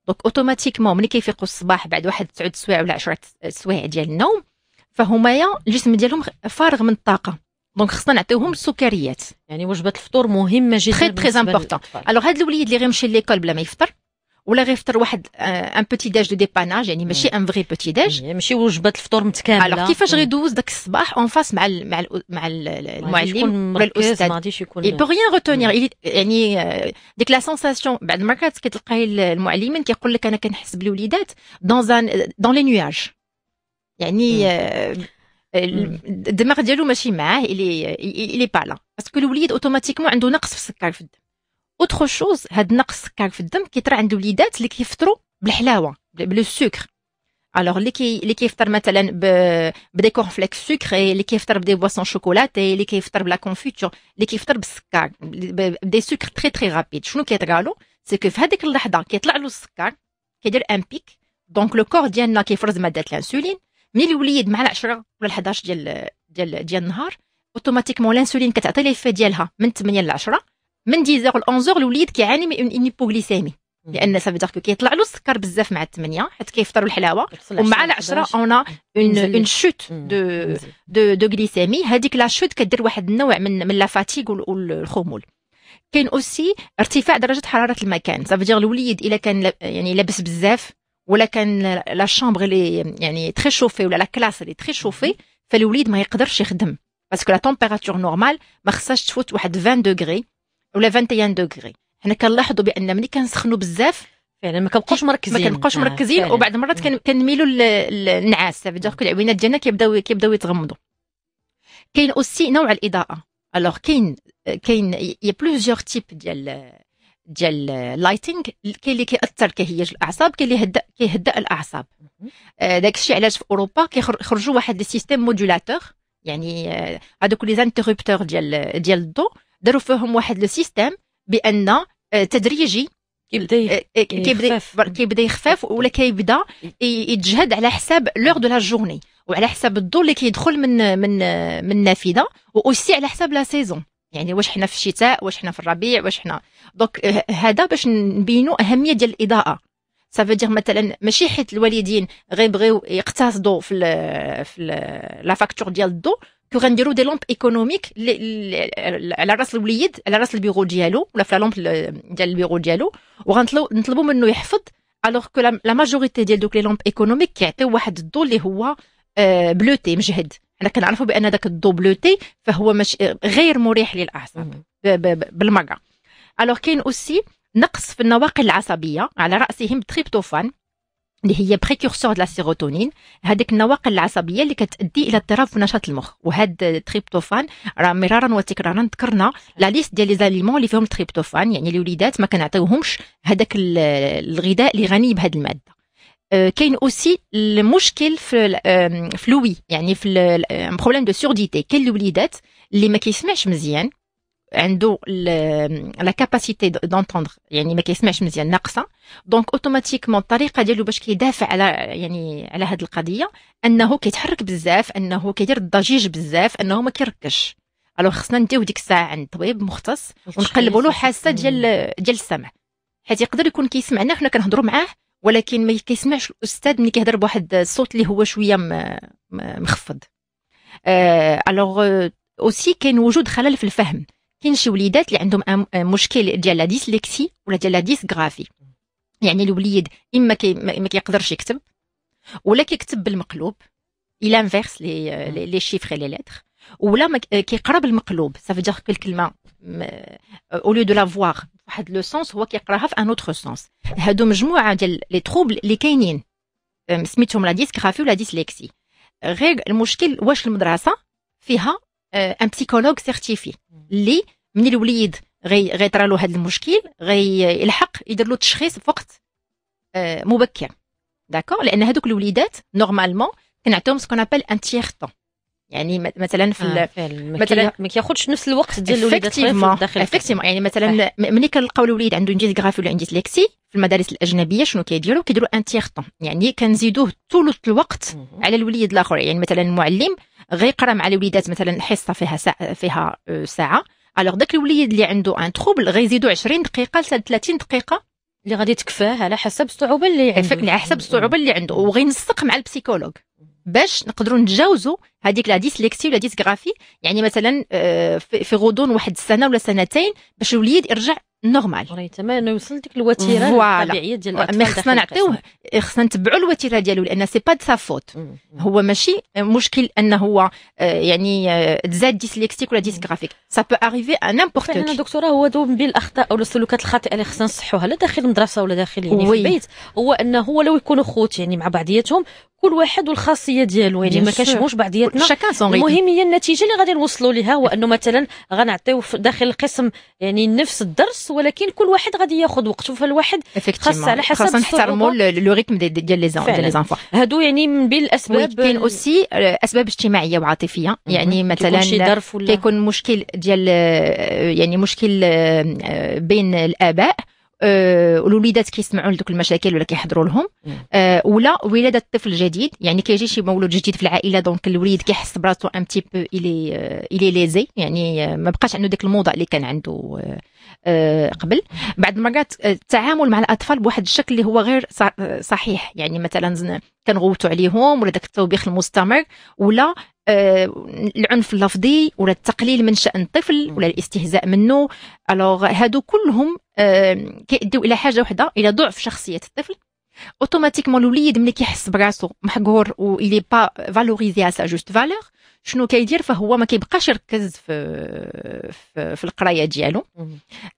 دونك اوتوماتيكمون ملي كيفيقوا الصباح بعد واحد 9 سوايع ولا 10 سوايع ديال النوم فهمايا الجسم ديالهم فارغ من الطاقه دونك خصنا نعطيوهم السكريات يعني وجبه الفطور مهمه جدا تري تري امبورطون الوغ هاد الوليد اللي غيمشي ليكول بلا ما يفطر ولا غير فطر واحد ان بوتي داج دو ديباناج يعني ماشي ان فغي بوتي داج ماشي وجبه الفطور متكامله الوغ كيفاش غيدوز داك الصباح اون فاس مع الـ مع الـ مع المعلم ولا الاستاذ ما غاديش يكون اي بو ريان روتونير يعني آه، ديك لا سونساسيون بعد المرات كتلقاي المعلمين كيقول لك انا كنحس بالوليدات دون زان دون لي نواج يعني آه، الدماغ ديالو ماشي معاه الي الي با لا باسكو الوليد اوتوماتيكمون عنده نقص في السكر في الدم اوتر شوز هاد النقص السكر في الدم كيطرى عند الوليدات اللي كيفطروا بالحلاوه بلو سكر الوغ اللي كي اللي كيفطر مثلا ب بدي كورنفليكس سكري إيه، اللي كيفطر بدي بواسون شوكولاتي اللي كيفطر بلا كونفيتور اللي كيفطر بالسكر بدي سكر تري تري رابيد شنو كيطرالو سي كو في هذيك اللحظه كيطلع له السكر كيدير ان بيك دونك لو كور ديالنا كيفرز ماده الانسولين ملي الوليد مع 10 ولا 11 ديال ديال ديال النهار اوتوماتيكمون الانسولين كتعطي ليفي ديالها من 8 ل 10 من 10 ل 11 الوليد كيعاني من اون هيبوغليسيمي لان سافي دير كو كيطلع له السكر بزاف مع الثمانيه حيت كيفطر الحلاوه ومع العشره اون اون اون شوت دو دو دو غليسيمي هذيك لا شوت كدير واحد النوع من من لا فاتيك والخمول كاين اوسي ارتفاع درجه حراره المكان سافي دير الوليد الا كان يعني لابس بزاف ولا كان لا شامبر اللي يعني تري شوفي ولا لا كلاس اللي تري شوفي فالوليد ما يقدرش يخدم باسكو لا تمبيراتور نورمال ما خصهاش تفوت واحد 20 دوغري ولا 21 دوغري حنا كنلاحظوا بان ملي كنسخنوا بزاف فعلا ما كنبقاوش مركزين ما كنبقاوش آه، مركزين آه وبعض المرات آه. كنميلوا للنعاس دوك العوينات ديالنا كيبداو كيبداو يتغمضوا كاين اوسي نوع الاضاءه الوغ كاين كاين يا بلوزيوغ تيب ديال ديال لايتينغ كاين اللي كياثر كيهيج الاعصاب كاين اللي هدا كيهدا الاعصاب آه، داك الشيء علاش في اوروبا كيخرجوا واحد لي سيستيم مودولاتور يعني هذوك لي انتربتور ديال ديال الضوء داروا فيهم واحد لو سيستيم بان آه، تدريجي كيبدا كيبدا آه، آه، كيبدا يخفف ولا كيبدا يتجهد على حساب لور دو لا جورني وعلى حساب الضوء اللي كيدخل من من من النافذه واوسي على حساب لا سيزون يعني واش حنا في الشتاء واش حنا في الربيع واش حنا دونك هذا باش نبينوا اهميه ديال الاضاءه سافو دير مثلا ماشي حيت الوالدين غيبغيو يقتصدوا في ال في لا فاكتور ديال الضوء كو غنديرو دي لومب ايكونوميك على راس الوليد على راس البيرو ديالو ولا في لامب ديال البيرو ديالو وغنطلبو منه يحفظ الوغ كو لا ماجوريتي ديال دوك لي لومب ايكونوميك كيعطيو واحد الضو اللي هو بلوتي مجهد حنا كنعرفوا بان داك الضو بلوتي فهو مش غير مريح للاعصاب بالمقا الوغ كاين اوسي نقص في النواقل العصبيه على راسهم تريبتوفان اللي هي بريكورسور لا سيروتونين هذيك النواقل العصبيه اللي كتؤدي الى اضطراب في نشاط المخ وهاد التريبتوفان راه مرارا وتكرارا ذكرنا لا ليست ديال لي زاليمون اللي فيهم التريبتوفان يعني الوليدات ما كنعطيوهمش هذاك الغذاء اللي غني بهاد الماده أه، كاين اوسي المشكل في أه، فلوي يعني في بروبليم دو سورديتي كاين الوليدات اللي ما كيسمعش مزيان عنده لا كاباسيتي دونتوندر يعني ما كيسمعش مزيان ناقصه دونك اوتوماتيكمون الطريقه ديالو باش كيدافع على يعني على هذه القضيه انه كيتحرك بزاف انه كيدير الضجيج بزاف انه ما كيركش الو خصنا نديو ديك الساعه عند طبيب مختص ونقلبوا له حاسه ديال ديال السمع حيت يقدر يكون كيسمعنا حنا كنهضروا معاه ولكن ما كيسمعش الاستاذ ملي كيهضر بواحد الصوت اللي هو شويه مخفض الوغ آه، اوسي euh، كاين وجود خلل في الفهم كاين شي وليدات اللي عندهم آه، مشكل ديال لا ديسلكسي ولا ديال لا ديسغرافي يعني الوليد اما كي ما كيقدرش يكتب ولا كيكتب بالمقلوب الى انفيرس لي لي شيفر لي لتر ولا آه، كيقرا بالمقلوب صافي دير الكلمه او لو دو لا فوار واحد لو سونس هو كيقراها في ان اوتر سونس هادو مجموعه ديال لي تروبل اللي كاينين سميتهم لا ديسغرافي ولا ديسلكسي غير المشكل واش المدرسه فيها ان بسيكولوج سيرتيفي اللي من الوليد غي غيطرى له هذا المشكل غيلحق يدير له تشخيص وقت آه، مبكر داكور لان هذوك الوليدات نورمالمون كنعطيهم سكون ابل ان تيغ طون يعني مثلا في آه مثلا ما كياخذش نفس الوقت ديال الوليدات داخل افكتيفمون يعني مثلا ملي كنلقاو الوليد عنده غرافي ولا ليكسي في المدارس الاجنبيه شنو كيديروا كيديروا ان تيغ طون يعني كنزيدوه ثلث الوقت على الوليد الاخر يعني مثلا المعلم غيقرا مع الوليدات مثلا حصه فيها ساعه فيها آه، ساعه الوغ داك الوليد اللي عنده ان تروبل غيزيدو 20 دقيقه ل 30 دقيقه اللي غادي تكفاه على حسب الصعوبه اللي عنده على حسب الصعوبه اللي عنده وغينسق مع البسيكولوج باش نقدروا نتجاوزوا هذيك لا ديسلكسي ولا ديسغرافي يعني مثلا آه، في غضون واحد السنه ولا سنتين باش الوليد يرجع نورمال راه تما انه يوصل ديك الوتيره الطبيعيه ديال الاطفال مي خصنا نعطيوه خصنا نتبعوا الوتيره ديالو لان سي با سا فوت هو ماشي مشكل انه هو آه، يعني تزاد آه، ديسلكسيك ولا ديسغرافيك سا بو اريفي ان نيمبورت انا دكتوره هو دوم بين الاخطاء او السلوكات الخاطئه اللي خصنا نصحوها لا داخل المدرسه ولا داخل يعني في البيت هو انه هو لو يكونوا خوت يعني مع بعضياتهم كل واحد والخاصيه ديالو يعني ما كنشبهوش بعضياتنا المهم هي النتيجه اللي غادي نوصلوا لها هو انه مثلا غنعطيو داخل القسم يعني نفس الدرس ولكن كل واحد غادي ياخذ وقته فالواحد خاص على حسب خاصنا نحترموا لو ريتم ديال لي ديال لي هادو يعني من بين الاسباب كاين اوسي euh, اسباب اجتماعيه وعاطفيه يعني مثلا كيكون مشكل ديال آه، يعني مشكل آه، آه، بين الاباء آه، الوليدات كيسمعوا لدوك المشاكل ولا كيحضروا لهم آه، ولا ولاده طفل جديد يعني كيجي شي مولود جديد في العائله دونك الوليد كيحس براسو ان تي بو الي الي ليزي يعني آه، ما بقاش عنده ديك الموضه اللي كان عنده آه، قبل بعض المرات آه، التعامل مع الاطفال بواحد الشكل اللي هو غير آه، صحيح يعني مثلا كنغوتوا عليهم ولا داك التوبيخ المستمر ولا العنف اللفظي ولا التقليل من شان الطفل ولا الاستهزاء منه الوغ هادو كلهم كيؤديو الى حاجه وحده الى ضعف شخصيه الطفل اوتوماتيكمون الوليد ملي كيحس براسو محقور و الي با فالوريزي ا سا جوست فالور شنو كيدير فهو ما كيبقاش يركز في في, في القرايه ديالو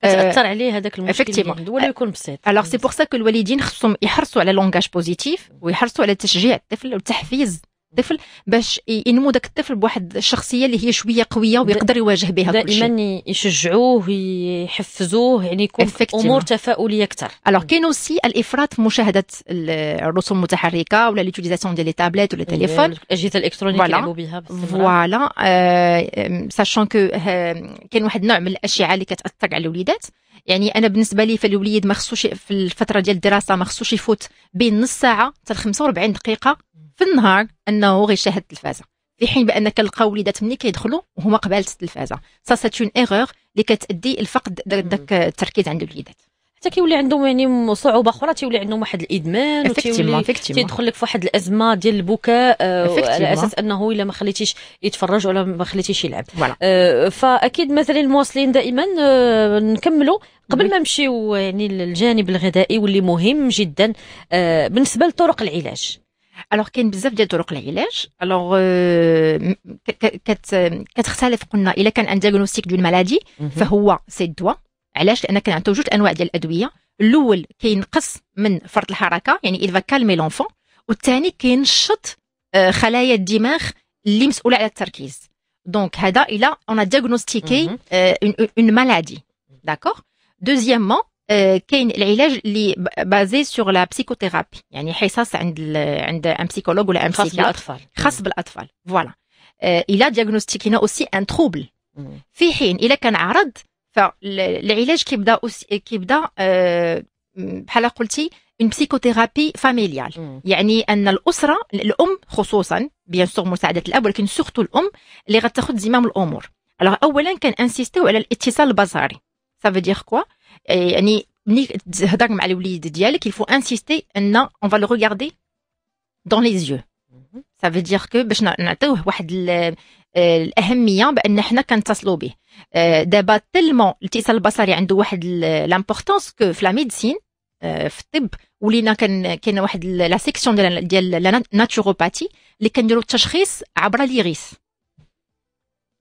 تاثر عليه هذاك المشكل ولا يكون بسيط الوغ سي بور سا كو الوالدين خصهم يحرصوا على لونغاج بوزيتيف ويحرصوا على تشجيع الطفل والتحفيز الطفل باش ينمو ذاك الطفل بواحد الشخصيه اللي هي شويه قويه ويقدر يواجه بها دائما يشجعوه يحفزوه يعني يكون امور تفاؤليه اكثر الوغ كاين اوسي الافراط في مشاهده الرسوم المتحركه ولا ليوتيزاسيون ديال لي تابليت ولا التليفون الاجهزه الالكترونيه اللي يلعبوا بها فوالا ساشون كو كاين واحد النوع من الاشعه اللي كتاثر على الوليدات يعني انا بالنسبه لي فالوليد ما خصوش في الفتره ديال الدراسه ما خصوش يفوت بين نص ساعه حتى 45 دقيقه في النهار انه غيشاهد التلفازه في حين بان كنلقاو وليدات ملي كيدخلوا وهما قبالة التلفازه سا سات اون ايغور اللي كتادي الفقد داك التركيز عند الوليدات حتى كيولي عندهم يعني صعوبه اخرى تيولي عندهم واحد الادمان وتيولي تيدخل لك في واحد الازمه ديال البكاء آه، على اساس انه الا ما خليتيش يتفرج ولا ما خليتيش يلعب آه، فاكيد مثلا المواصلين دائما آه، نكملوا قبل ما نمشيو يعني للجانب الغذائي واللي مهم جدا آه، بالنسبه لطرق العلاج الوغ كاين بزاف ديال طرق العلاج الوغ آه، كتختلف قلنا الا كان ان ديغنوستيك دون المالادي فهو سي دوا علاش لان كنعطيو جوج انواع ديال الادويه الاول كينقص من فرط الحركه يعني اذا كالمي لونفون والثاني كينشط آه، خلايا الدماغ اللي مسؤوله على التركيز دونك هذا الى اون ديغنوستيكي اون مالادي داكوغ دوزيامون كاين العلاج اللي بازي سور لا بسيكوثيرابي يعني حصص عند عند ان بسيكولوج ولا ان خاص بالاطفال خاص بالاطفال فوالا الى دياغنوستيكينا اوسي ان تروبل في حين الا كان عرض فالعلاج كيبدا كيبدا بحال قلتي اون بسيكوثيرابي فاميليال يعني ان الاسره الام خصوصا بيان سور مساعده الاب ولكن سورتو الام اللي غتاخذ زمام الامور الوغ اولا كان انسيستيو على الاتصال البصري Ça veut dire quoi il faut insister, on va le regarder dans les yeux. Ça veut dire que باش نعطيوه واحد الاهميه بان حنا كنتصلوا به دابا تلمون الاتصال البصري عنده واحد لامبورطونس كو في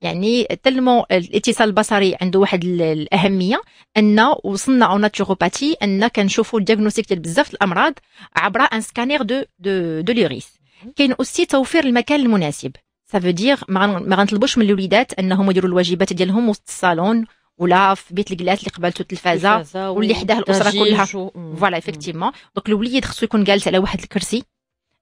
يعني تلمو الاتصال البصري عنده واحد الاهميه ان وصلنا او ناتوروباثي ان كنشوفوا الدياغنوستيك ديال بزاف الامراض عبر ان سكانير دو دو دو ليريس كاين اوسي توفير المكان المناسب سا فو دير ما غنطلبوش من الوليدات انهم يديروا الواجبات ديالهم وسط الصالون ولا في بيت الكلاس اللي قبلته التلفازه واللي حداه الاسره كلها فوالا افكتيفمون دونك الوليد خصو يكون جالس على واحد الكرسي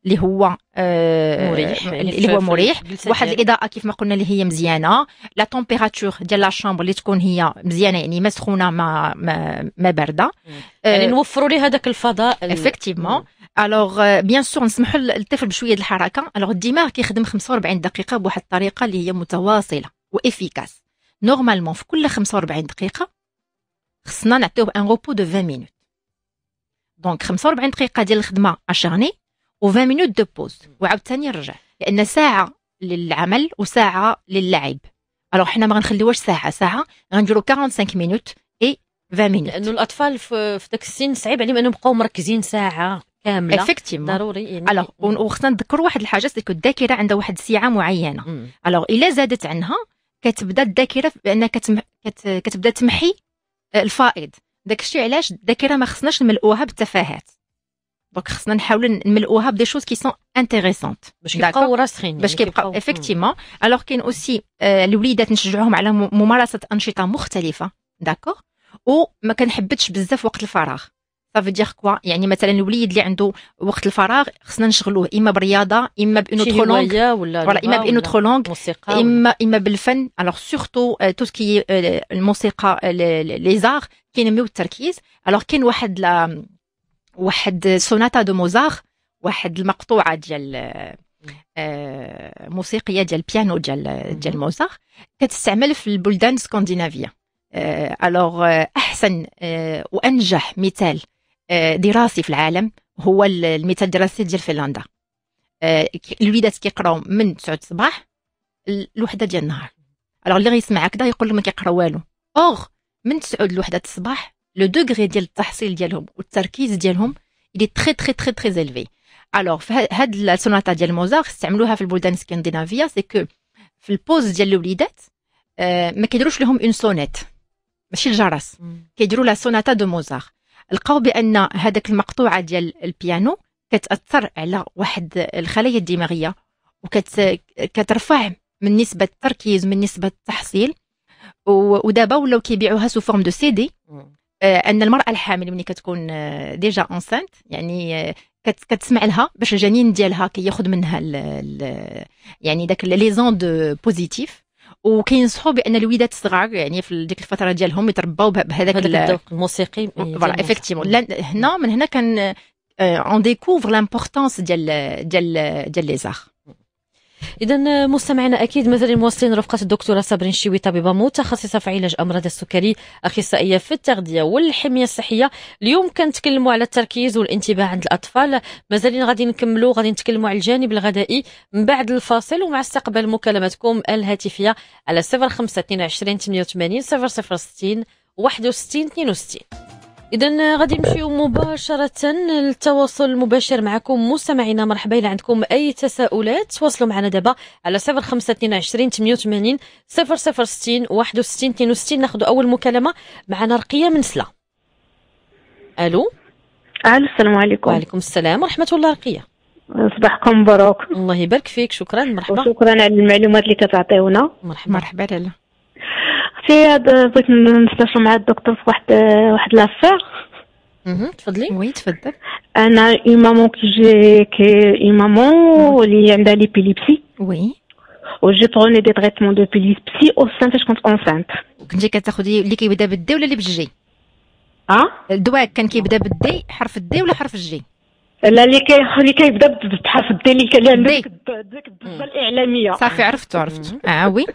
اللي هو آه، مريح يعني اللي هو مريح واحد الاضاءه كيف ما قلنا اللي هي مزيانه لا تمبيراتور ديال لا شامبر اللي تكون هي مزيانه يعني ما سخونه ما ما, ما بارده يعني آه، نوفروا لي هذاك الفضاء افكتيفمون الوغ بيان سور نسمحوا للطفل بشويه الحركه الوغ الدماغ كيخدم 45 دقيقه بواحد الطريقه اللي هي متواصله وافيكاس نورمالمون في كل 45 دقيقه خصنا نعطيوه ان روبو دو 20 مينوت دونك 45 دقيقه ديال الخدمه اشغني و20 مينوت دو بوز وعاوتاني نرجع لان ساعه للعمل وساعه للعب الو حنا ما غنخليوهاش ساعه ساعه غنديرو 45 مينوت اي 20 مينوت لانه الاطفال في ذاك السن صعيب عليهم انهم يبقاو مركزين ساعه كامله افكتيم ضروري يعني وخصنا نذكر واحد الحاجه ديك الذاكره عندها واحد السعه معينه الو الا زادت عنها كتبدا الذاكره بان كتم... كت... كتبدا تمحي الفائض داك الشيء علاش الذاكره ما خصناش نملؤوها بالتفاهات دونك خصنا نحاولوا نملؤوها بدي شوز كي سون انتريسونت باش يبقاو راسخين باش يعني كيبقاو افكتيمون الوغ كاين اوسي آه، الوليدات نشجعوهم على ممارسه انشطه مختلفه داكوغ وما كنحبتش بزاف وقت الفراغ سافو دير كوا يعني مثلا الوليد اللي عنده وقت الفراغ خصنا نشغلوه اما برياضه اما بانو ترو لونغ ولا اما بانو ترو لونغ اما اما بالفن الوغ سورتو تو سكي الموسيقى لي زار كينميو التركيز الوغ كاين واحد لا واحد سوناتا دو موزار واحد المقطوعه ديال آه، آه، موسيقيه ديال البيانو ديال ديال موزار كتستعمل في البلدان السكندنافيه الوغ آه، احسن وانجح مثال دراسي في العالم هو المثال الدراسي ديال فنلندا الوليدات كيقراو من 9 الصباح الوحده ديال النهار الوغ اللي غيسمع هكذا يقول لك ما كيقرا والو اوغ من 9 لوحده الصباح لو دوغري ديال التحصيل ديالهم والتركيز ديالهم اللي تري تري تري تري الفي الوغ فهاد السوناتا ديال موزار استعملوها في البلدان الاسكندنافيه سي كو في البوز ديال الوليدات ما كيديروش لهم اون سونيت ماشي الجرس كيديروا لا سوناتا دو موزار لقاو بان هذاك المقطوعه ديال البيانو كتاثر على واحد الخلايا الدماغيه وكترفع من نسبه التركيز من نسبه التحصيل ودابا ولاو كيبيعوها سو فورم دو سي دي آه، ان المراه الحامل ملي كتكون آه، ديجا انسانت يعني آه، كتسمع لها باش الجنين ديالها كياخذ كي منها الـ الـ يعني داك لي زوند بوزيتيف وكينصحوا بان الوليدات الصغار يعني في ديك الفتره ديالهم يترباو بهذاك الذوق الموسيقي فوالا إيه، افكتيمون هنا من هنا كان اون ديكوفر لامبورطونس ديال ديال ديال لي زار اذا مستمعينا اكيد مازال مواصلين رفقه الدكتوره صابرين شيوي طبيبه متخصصه في علاج امراض السكري اخصائيه في التغذيه والحميه الصحيه اليوم كنتكلموا على التركيز والانتباه عند الاطفال مازالين غادي نكملوا غادي نتكلموا على الجانب الغذائي من بعد الفاصل ومع استقبال مكالماتكم الهاتفيه على 05 22 88 61 61 62 اذا غادي نمشيو مباشره للتواصل المباشر معكم مستمعينا مرحبا الى عندكم اي تساؤلات تواصلوا معنا دابا على ستين واحد وستين اثنين وستين ناخذ اول مكالمه معنا رقيه من سلا الو الو السلام عليكم وعليكم السلام ورحمه الله رقيه صباحكم مبروك الله يبارك فيك شكرا مرحبا شكرا على المعلومات اللي كتعطيونا مرحبا مرحبا لاله اختي بغيت نستشر مع الدكتور في واحد واحد لافير تفضلي وي تفضل انا اي مامون كي جي كي اي مامون اللي عندها ليبيليبسي وي و جي بروني دي تريتمون دو بيليبسي او سان فاش كنت اونسانت كنتي كتاخدي اللي كيبدا بالدي ولا اللي بالجي اه الدواء كان كيبدا بالدي حرف الدي ولا حرف الجي لا اللي كي اللي كيبدا بحرف الدي اللي كان عندك الضفه الاعلاميه صافي عرفتو عرفتو اه وي <laughs>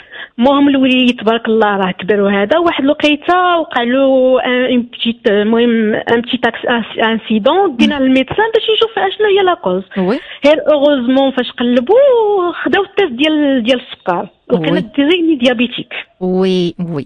مهم الولي تبارك الله راه كبر وهذا واحد الوقيته وقع له ان بتيت المهم ان بتيت انسيدون دينا للميدسان باش يشوف اشنو هي لا كوز هير اوغوزمون فاش قلبوا خداو التيست ديال ديال السكر وكانت الديزيني ديابيتيك وي وي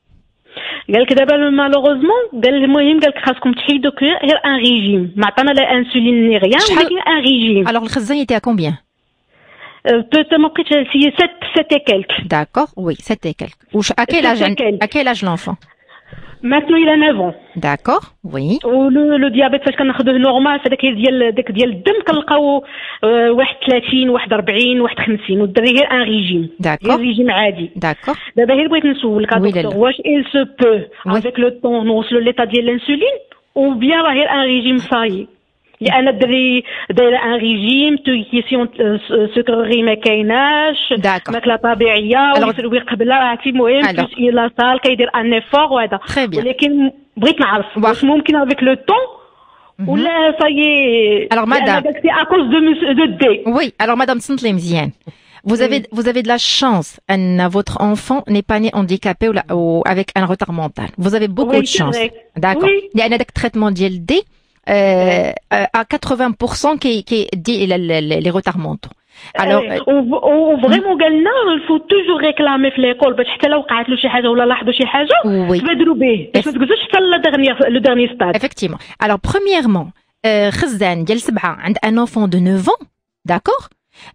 Malheureusement, il y a un régime. Maintenant, il a il y un régime. Alors, le était à combien? Euh, peut-être et quelques. D'accord, oui, 7 et quelques. À quel âge l'enfant? Maintenant, il a 9 ans. D'accord, oui. ولو ديابيت فاش كناخذوه نورمال فداك ديال داك ديال الدم كنلقاو واحد 30 واحد 40 واحد 50 والدري غير ان ريجيم داكور ريجيم عادي داكور دابا غير بغيت نسولك دكتور واش il se peut avec le temps نوصلوا ليطا ديال الانسولين ou bien راه غير ان ريجيم صاي Il الدري دايره ان ريجيم تويكيسيون سكري ما كايناش ماكله طبيعيه قبله عرفتي مهم لا effort. كيدير ان mhm. Alors, وهذا ولكن بغيت Vous avez, vous avez de la chance. votre enfant n'est pas né handicapé ou, avec un retard mental. Vous avez beaucoup de chance. D'accord. Il y a un traitement DLD. Euh, euh, à 80% qui, qui dit les, les, les retards montent. Alors, eh, euh, euh, vraiment, mm. il faut toujours réclamer l'école parce que là, on a le chéage ou la lâche chez chéage. Oui. Je vais droubir. Je suis le dernier, le dernier stade. Effectivement. Alors, premièrement, euh, Khazan, euh, un enfant de 9 ans, d'accord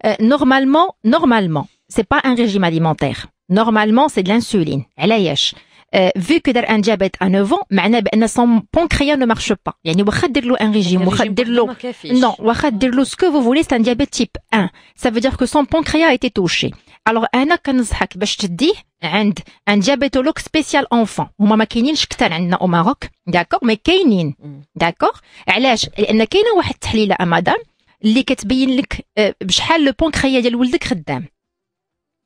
euh, Normalement, normalement, c'est pas un régime alimentaire. Normalement, c'est de l'insuline. Elle est yèche. Euh, vu que دار ان جابت à 9 ans معناه بان سون بونكريا نو مارش با يعني واخا دير له ان ريجيم واخا دير له نو واخا دير له سكو فو فولي سان ديابيت تيب 1 سا فو دير كو سون بونكريا ايتي توشي الوغ انا كنصحك باش تديه عند ان ديابيتولوك سبيسيال اونفون هما ما كاينينش كثر عندنا او ماروك داكوغ مي كاينين داكوغ علاش لان كاينه واحد التحليله امادام اللي كتبين لك بشحال لو بونكريا ديال ولدك خدام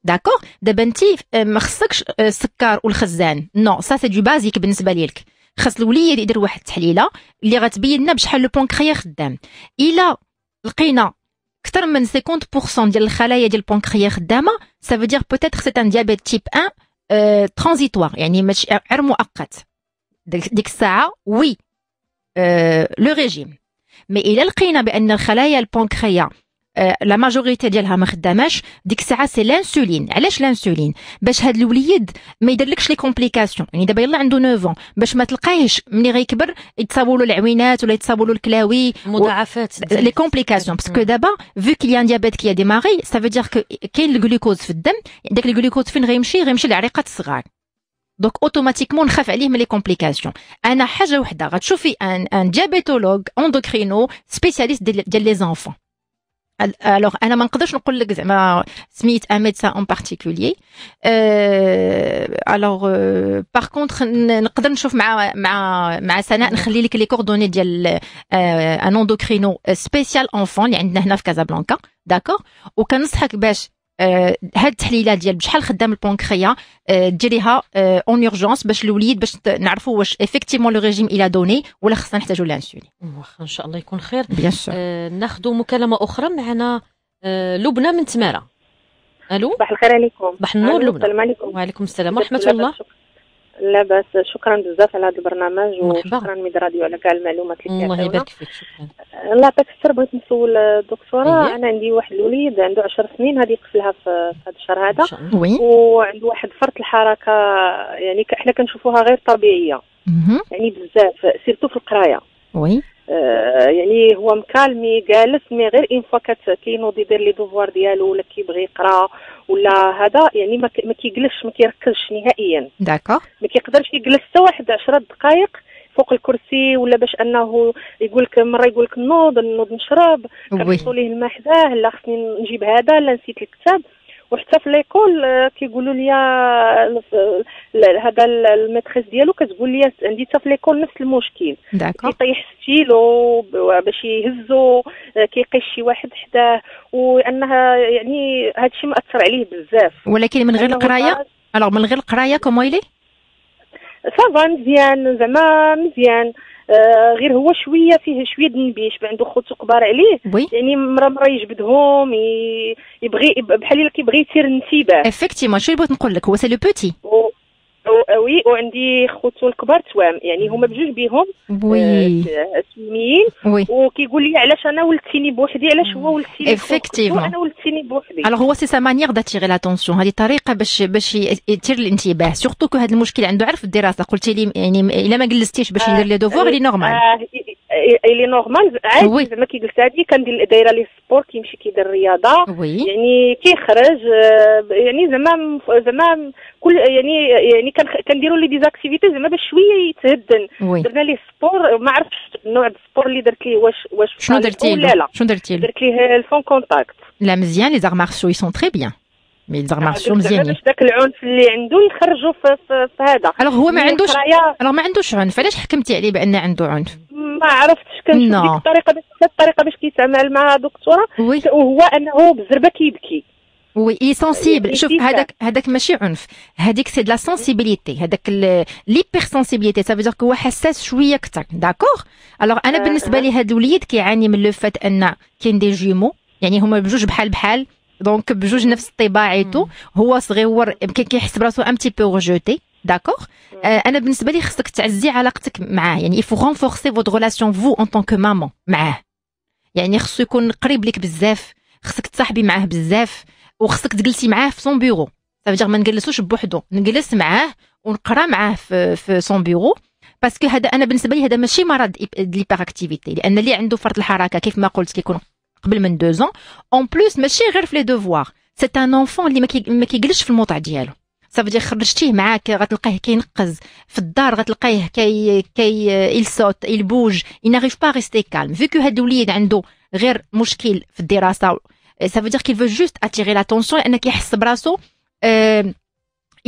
داكوغ دابا انت ما خصكش السكر والخزان نو سا سي دو بازيك بالنسبه ليك خاص الوليد يدير واحد التحليله اللي غتبين لنا بشحال لو بونكريا خدام الا لقينا اكثر من 50% ديال الخلايا ديال البونكريا خدامه سا فو دير بوتيتر سي ان ديابيت تيب 1 ترانزيتوار يعني ماشي غير مؤقت ديك الساعه وي لو ريجيم مي الا لقينا بان الخلايا البونكريا آه، لا ماجوريتي ديالها ما خداماش ديك الساعه سي لانسولين علاش لانسولين باش هاد الوليد ما يديرلكش لي كومبليكاسيون يعني دابا يلا عنده 9 ans باش ما تلقايهش ملي غيكبر يتصابوا له العوينات ولا يتصابوا له الكلاوي مضاعفات لي كومبليكاسيون باسكو دابا فو كي ان ديابيت كي ديماري سا فو دير كاين الجلوكوز في الدم داك الجلوكوز فين غيمشي غيمشي للعريقات الصغار دونك اوتوماتيكمون نخاف عليه من لي كومبليكاسيون انا حاجه وحده غتشوفي ان ان ديابيتولوج اندوكرينو سبيسياليست ديال لي زانفون alors je dire Smith un médecin en particulier euh, alors euh, par contre je les euh, un endocrinologue spécial enfant il a une Casablanca d'accord آه، هاد التحليلات ديال بشحال خدام البونكريا آه، ديريها اون آه، اورجونس باش الوليد باش نعرفوا واش افيكتيفمون لو ريجيم الى دوني ولا خصنا نحتاجوا لانسولين واخا ان شاء الله يكون خير بيان آه ناخذوا مكالمه اخرى معنا آه لبنى من تماره الو صباح الخير عليكم صباح النور لبنى السلام عليكم وعليكم السلام ورحمه الله لا بس شكرا بزاف على هذا البرنامج وشكرا ميد راديو على كاع المعلومات اللي الله يبارك فيك شكرا الله يعطيك السر بغيت نسول الدكتوره أه، إيه؟ انا عندي واحد الوليد عنده 10 سنين هذه قفلها في هذا الشهر هذا وعنده واحد فرط الحركه يعني احنا كنشوفوها غير طبيعيه مم. يعني بزاف سيرتو في القرايه وي آه، يعني هو مكالمي جالس مي غير ان فوا كينوض يدير لي دوفوار ديالو ولا كيبغي يقرا ولا هذا يعني ما كيجلسش ما كيركزش نهائيا داكوغ ما كيقدرش يجلس حتى واحد 10 دقائق فوق الكرسي ولا باش انه يقول لك مره يقول لك نوض نوض نشرب كنحطوا ليه الماء حداه لا خصني نجيب هذا لا نسيت الكتاب وحتى في ليكول آه، كيقولوا لي آه، هذا الميتريس ديالو كتقول لي عندي حتى في ليكول نفس المشكل كيطيح ستيلو باش يهزو آه، كيقيش شي واحد حداه وانها يعني هذا الشيء مأثر عليه بزاف ولكن من غير القرايه الوغ من غير القرايه كومويلي صافا مزيان زعما مزيان آه غير هو شويه فيه شويه دنبيش عنده خوتو كبار عليه وي. يعني مره مره يجبدهم يبغي بحال اللي كيبغي يثير الانتباه افكتيمون شو بغيت نقول لك هو سي لو بوتي وي وعندي خوتو الكبار توام يعني هما بجوج بيهم وي سميين آه، وكيقول لي علاش انا ولدتيني بوحدي علاش هو ولدتيني بوحدي انا ولدتيني بوحدي الوغ هو سي سا مانيير داتيغي لاتونسيون هذه طريقه باش باش يثير الانتباه سورتو كو هذا المشكل عنده عرف الدراسه قلتي لي يعني الا ما جلستيش باش يدير لي دوفور لي نورمال الي نورمال عادي زعما كي قلت هادي كندير دايره لي سبور كيمشي كيدير الرياضه يعني كيخرج آه، يعني زعما زعما كل يعني يعني كنديروا لي ديزاكتيفيتي زعما باش شويه يتهدن درنا ليه سبور ما عرفتش نوع السبور اللي درت ليه واش واش شنو درتي شنو درتي درت ليه الفون كونتاكت لا مزيان لي زار اي سون تري بيان مي الزار مزيان مزيانين داك العنف اللي عنده نخرجوا في, في هذا الوغ هو ما عندوش الوغ ما عندوش عنف علاش حكمتي عليه بان عنده عنف ما عرفتش كنشوف no. الطريقه باش الطريقه باش كيتعامل مع دكتوره oui. وهو انه بالزربه كيبكي وي اي سونسيبل شوف هذاك هذاك ماشي عنف هذيك سي لا سونسيبيليتي هذاك ليبر سونسيبيليتي سافو دير هو حساس شويه اكثر داكوغ الوغ انا آه. بالنسبه لي هذا الوليد كيعاني من لو فات ان كاين دي جيمو يعني هما بجوج بحال بحال دونك بجوج نفس طباعته هو صغيور يمكن كيحس براسو ان تي بو روجوتي داكوغ انا بالنسبه لي خصك تعزي علاقتك معاه يعني يفو رونفورسي فوت غولاسيون فو اون طونك مامون معاه يعني خصو يكون قريب لك بزاف خصك تصاحبي معاه بزاف وخصك تجلسي معاه في سون بيرو صافي ما نجلسوش بوحدو نجلس معاه ونقرا معاه في في سون بيرو باسكو هذا انا بالنسبه لي هذا ماشي مرض اكتيفيتي لان اللي عنده فرط الحركه كيف ما قلت كيكون قبل من دو زون اون بلوس ماشي غير في لي دوفوار سي ان انفون اللي ما كيجلسش في الموضع ديالو صافي خرجتيه معاك غتلقاه كينقز في الدار غتلقاه كي كي يلسوت يلبوج ينغيف با ريستي كالم فيكو هاد الوليد عنده غير مشكل في الدراسه سافو دير كيل فو جوست اتيري لاتونسيون لان كيحس براسو أه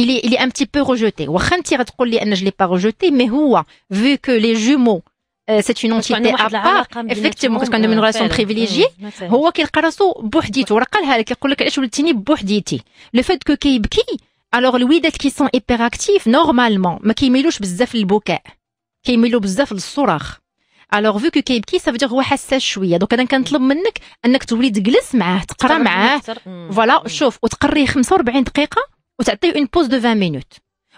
il est, il est un petit peu rejeté. Wakhant, tu vas te dire, je l'ai pas rejeté, هو, vu que les jumeaux سيت اون اونتيتي ا بار كتكون عندهم ريلاسيون بريفيليجي هو كيلقى راسو بوحديته قالها لك كيقول لك علاش ولتيني بوحديتي لو فات كو كيبكي الوغ الوليدات كي سون ايبر اكتيف نورمالمون ما كيميلوش بزاف للبكاء كيميلو بزاف للصراخ الوغ فو كو كيبكي سا فدير هو حساس شويه دونك انا كنطلب منك انك تولي تجلس معاه تقرا معاه فوالا شوف وتقريه 45 دقيقه وتعطيه اون بوز دو 20 مينوت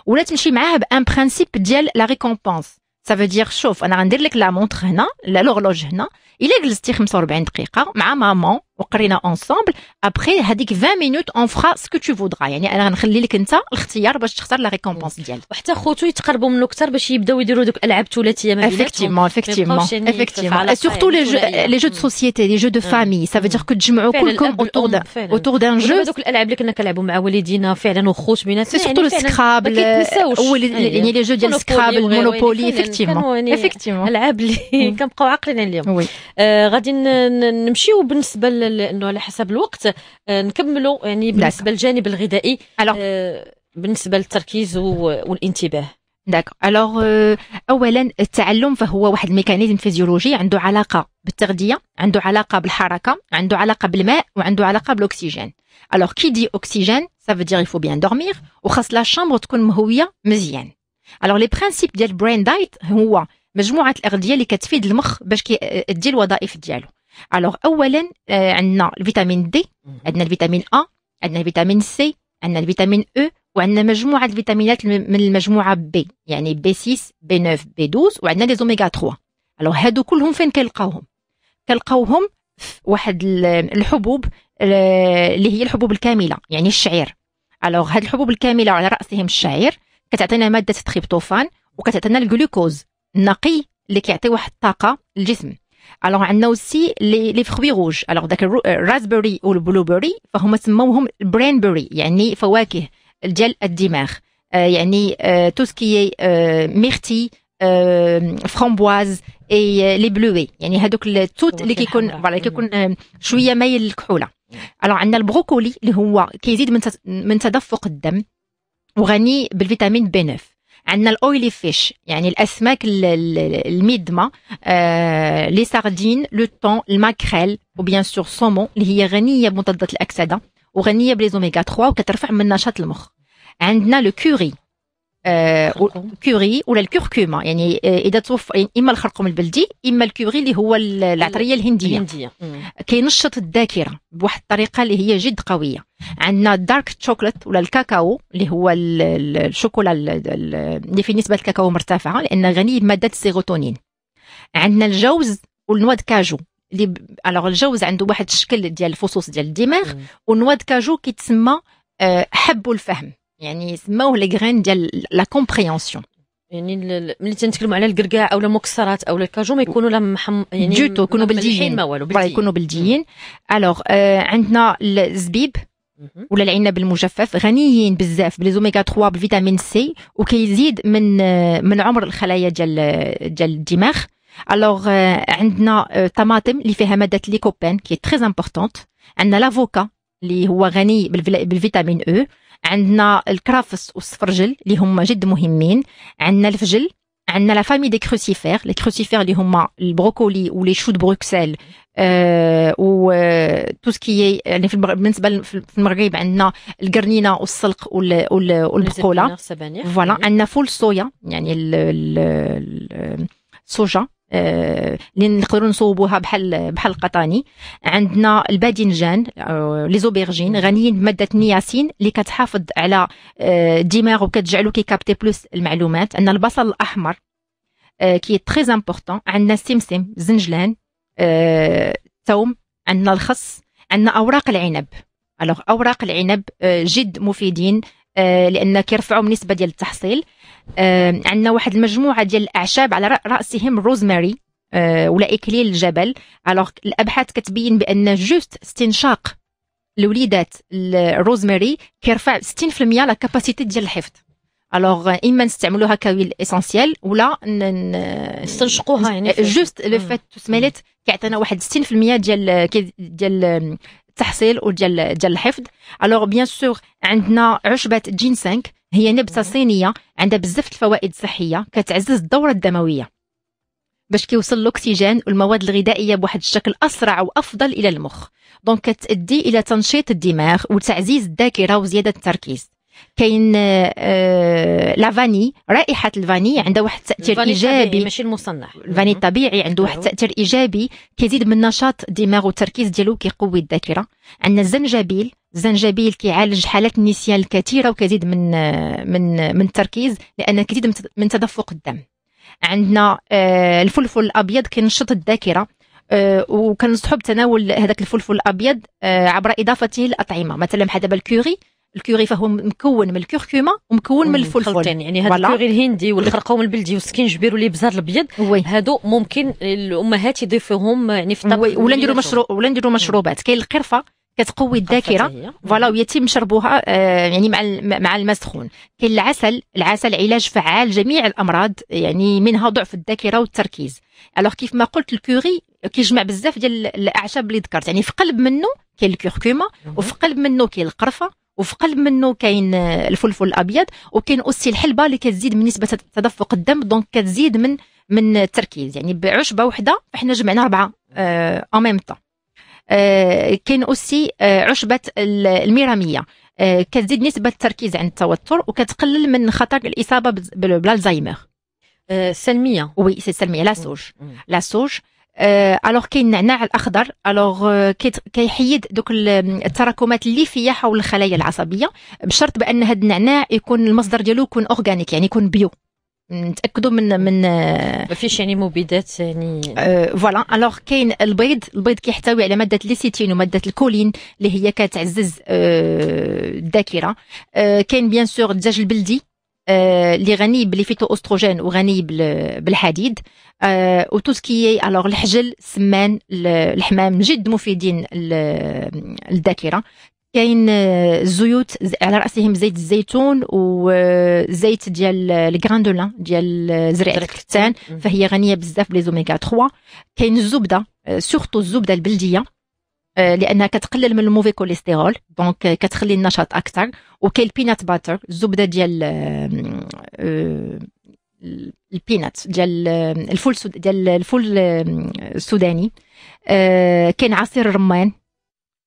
ولا تمشي معاه بان برانسيب ديال لا ريكومبونس Ça veut dire, chauffe, on a la montre là, l'horloge non hein. الا جلستي 45 دقيقه مع ماما وقرينا اونصومبل ابخي هذيك 20 مينوت اون فرا سكو تو فودغا يعني انا غنخلي لك انت الاختيار باش تختار لا ريكومبونس ديالك وحتى خوتو يتقربوا منه اكثر باش يبداو يديروا دوك الالعاب ثلاثيه ما افكتيفمون افكتيفمون افكتيفمون سورتو لي جو لي جو دو سوسيتي لي جو دو فامي سا فيدير كو تجمعوا كلكم اوتور اوتور دان جو دوك الالعاب اللي كنا كنلعبوا مع والدينا فعلا وخوت بيناتنا سورتو السكرابل يعني لي جو ديال السكرابل مونوبولي افكتيفمون افكتيفمون العاب اللي كنبقاو عاقلين عليهم آه غادي نمشيو بالنسبه لانه على حسب الوقت آه نكملوا يعني بالنسبه للجانب الغذائي آه بالنسبه للتركيز والانتباه داك الوغ آه، اولا التعلم فهو واحد الميكانيزم فيزيولوجي عنده علاقه بالتغذيه عنده علاقه بالحركه عنده علاقه بالماء وعنده علاقه بالاكسجين الوغ كي دي اوكسجين سا فو دير فو بيان دورمير وخاص لا شامبر تكون مهويه مزيان الوغ لي برينسيپ ديال برين دايت هو مجموعه الاغذيه اللي كتفيد المخ باش كيدي الوظائف ديالو الوغ اولا آه، عندنا الفيتامين دي عندنا الفيتامين ا عندنا الفيتامين سي عندنا الفيتامين او e، وعندنا مجموعه الفيتامينات من المجموعه بي يعني بي 6 بي 9 بي 12 وعندنا لي زوميغا 3 الو هادو كلهم فين كنلقاوهم كنلقاوهم في واحد الحبوب اللي هي الحبوب الكامله يعني الشعير الوغ هاد الحبوب الكامله على راسهم الشعير كتعطينا ماده تريبتوفان وكتعطينا الجلوكوز نقي اللي كيعطي واحد الطاقه للجسم الوغ عندنا اوسي لي لي فروي روج الوغ داك الرازبري والبلوبري فهما سموهم برين يعني فواكه ديال الدماغ آه، يعني تو آه، سكي آه، ميرتي فرامبواز اي لي بلوي يعني هذوك التوت اللي كيكون فوالا كيكون شويه مايل للكحوله الوغ عندنا البروكولي اللي هو كيزيد من من تدفق الدم وغني بالفيتامين بي 9 عندنا الاويلي فيش يعني الاسماك المدمه آه لي ساردين لو طون الماكريل وبيان سور سومون اللي هي غنيه بمضادات الاكسده وغنيه بليزوميغا 3 وكترفع من نشاط المخ عندنا لو كوري كوري آه، ولا الكركمه يعني آه، اذا توفى يعني اما الخرقوم البلدي اما الكوري اللي هو العطريه الهنديه الهنديه كينشط الذاكره بواحد الطريقه اللي هي جد قويه عندنا الدارك تشوكلت ولا الكاكاو اللي هو الشوكولا اللي في نسبه الكاكاو مرتفعه لان غني بماده السيروتونين عندنا الجوز والنواد كاجو اللي الوغ الجوز عنده واحد الشكل ديال الفصوص ديال الدماغ والنواد كاجو كيتسمى آه، حب الفهم يعني سماوه لي غرين ديال لا كومبريونسيون يعني ملي تنتكلموا على الكركاع اولا المكسرات او الكاجو ما يكونوا لا محم يعني جوتو يكونوا بلديين ما والو بلديين يكونوا بلديين الوغ euh, عندنا الزبيب ولا العنب المجفف غنيين بزاف بالزوميغا 3 بالفيتامين سي وكيزيد من آه، من عمر الخلايا ديال آه، ديال الدماغ الوغ آه، عندنا طماطم اللي فيها ماده ليكوبين كي تري امبورطونت عندنا لافوكا اللي هو غني بالفيتامين او e. عندنا الكرافس والصفرجل اللي هما جد مهمين عندنا الفجل عندنا لا فامي دي كروسيفير لي كروسيفير اللي هما البروكولي ولي شو دو بروكسل آه، و آه، تو سكي يعني في بالنسبه في المغرب عندنا القرنينه والسلق والبقوله فوالا إيه. عندنا فول صويا يعني الصوجه آه، اللي آه، نقدروا نصوبوها بحال بحال القطاني عندنا الباذنجان آه، لي زوبيرجين غنيين بماده النياسين اللي كتحافظ على آه، الدماغ وكتجعلو كيكابتي بلوس المعلومات عندنا البصل الاحمر كي تري امبورطون عندنا السمسم الزنجلان الثوم عندنا الخس عندنا اوراق العنب الوغ اوراق العنب جد مفيدين لان كيرفعوا من نسبه ديال التحصيل عندنا واحد المجموعه ديال الاعشاب على راسهم روزماري آه، ولا اكليل الجبل الوغ الابحاث كتبين بان جوست استنشاق الوليدات الروزماري كيرفع 60% لا كاباسيتي ديال الحفظ الوغ اما نستعملوها كويل اسونسيال ولا نستنشقوها يعني جوست لو فات سميلت كيعطينا واحد 60% ديال ديال التحصيل وديال ديال الحفظ الوغ بيان سور عندنا عشبه جينسينغ هي نبته صينيه عندها بزاف الفوائد الصحيه كتعزز الدوره الدمويه باش كيوصل الاكسجين والمواد الغذائيه بواحد الشكل اسرع وافضل الى المخ دونك كتؤدي الى تنشيط الدماغ وتعزيز الذاكره وزياده التركيز كاين آه لافاني رائحه الفاني عندها واحد التاثير ايجابي ماشي المصنع الفاني الطبيعي عنده واحد أيوه. التاثير ايجابي كيزيد من نشاط الدماغ والتركيز ديالو كيقوي الذاكره عندنا الزنجبيل الزنجبيل كيعالج حالات النسيان الكثيره وكزيد من من من التركيز لان كيزيد من تدفق الدم عندنا آه، الفلفل الابيض كينشط الذاكره آه، وكنصحوا بتناول هذاك الفلفل الابيض آه، عبر اضافته للاطعمه مثلا بحال دابا الكوري الكوري فهو مكون من الكركمه ومكون من الفلفل يعني, يعني هذا الكوري الهندي والخرقوم البلدي والسكنجبير والابزار الابيض هادو ممكن الامهات يضيفوهم يعني في الطبخ ولا نديروا مشروب ولا نديروا مشروبات كاين القرفه كتقوي الذاكره فوالا ويتم شربها آه، يعني مع مع الماء السخون كاين العسل العسل علاج فعال جميع الامراض يعني منها ضعف الذاكره والتركيز الوغ كيف ما قلت الكوري كيجمع بزاف ديال الاعشاب اللي ذكرت يعني في قلب منه كاين الكركمه وفي قلب منه كاين القرفه وفي قلب منه كاين آه، الفلفل الابيض وكاين اوسي الحلبه اللي كتزيد من نسبه تدفق الدم دونك كتزيد من من التركيز يعني بعشبه وحده فاحنا جمعنا اربعه اون ميم طون آه، كاين اوسي آه، عشبه الميراميه آه، كتزيد نسبه التركيز عند التوتر وكتقلل من خطر الاصابه بالالزهايمر سلميه وي سي سلميه لا سوج لا سوج الوغ كاين النعناع الاخضر الوغ كيحيد دوك التراكمات اللي فيها حول الخلايا العصبيه بشرط بان هذا النعناع يكون المصدر ديالو يكون اورغانيك يعني يكون بيو نتاكدوا من من آه، ما فيش يعني مبيدات يعني فوالا آه الوغ كاين البيض البيض كيحتوي على ماده الليسيتين وماده الكولين اللي هي كتعزز آه، الذاكره آه كاين بيان سور الدجاج البلدي آه، اللي غني بالفيتو اوستروجين وغني بالحديد وتو سكي الوغ الحجل السمان الحمام جد مفيدين للذاكره كاين الزيوت آه، على راسهم زيت الزيتون وزيت آه، ديال الكران آه، ديال زريعه الكتان فهي غنيه بزاف بلي زوميغا 3 كاين الزبده سورتو الزبده البلديه لانها كتقلل من الموفي كوليسترول دونك كتخلي النشاط اكثر وكاين البينات باتر الزبده ديال البينات ديال الفول ديال الفول السوداني كاين عصير الرمان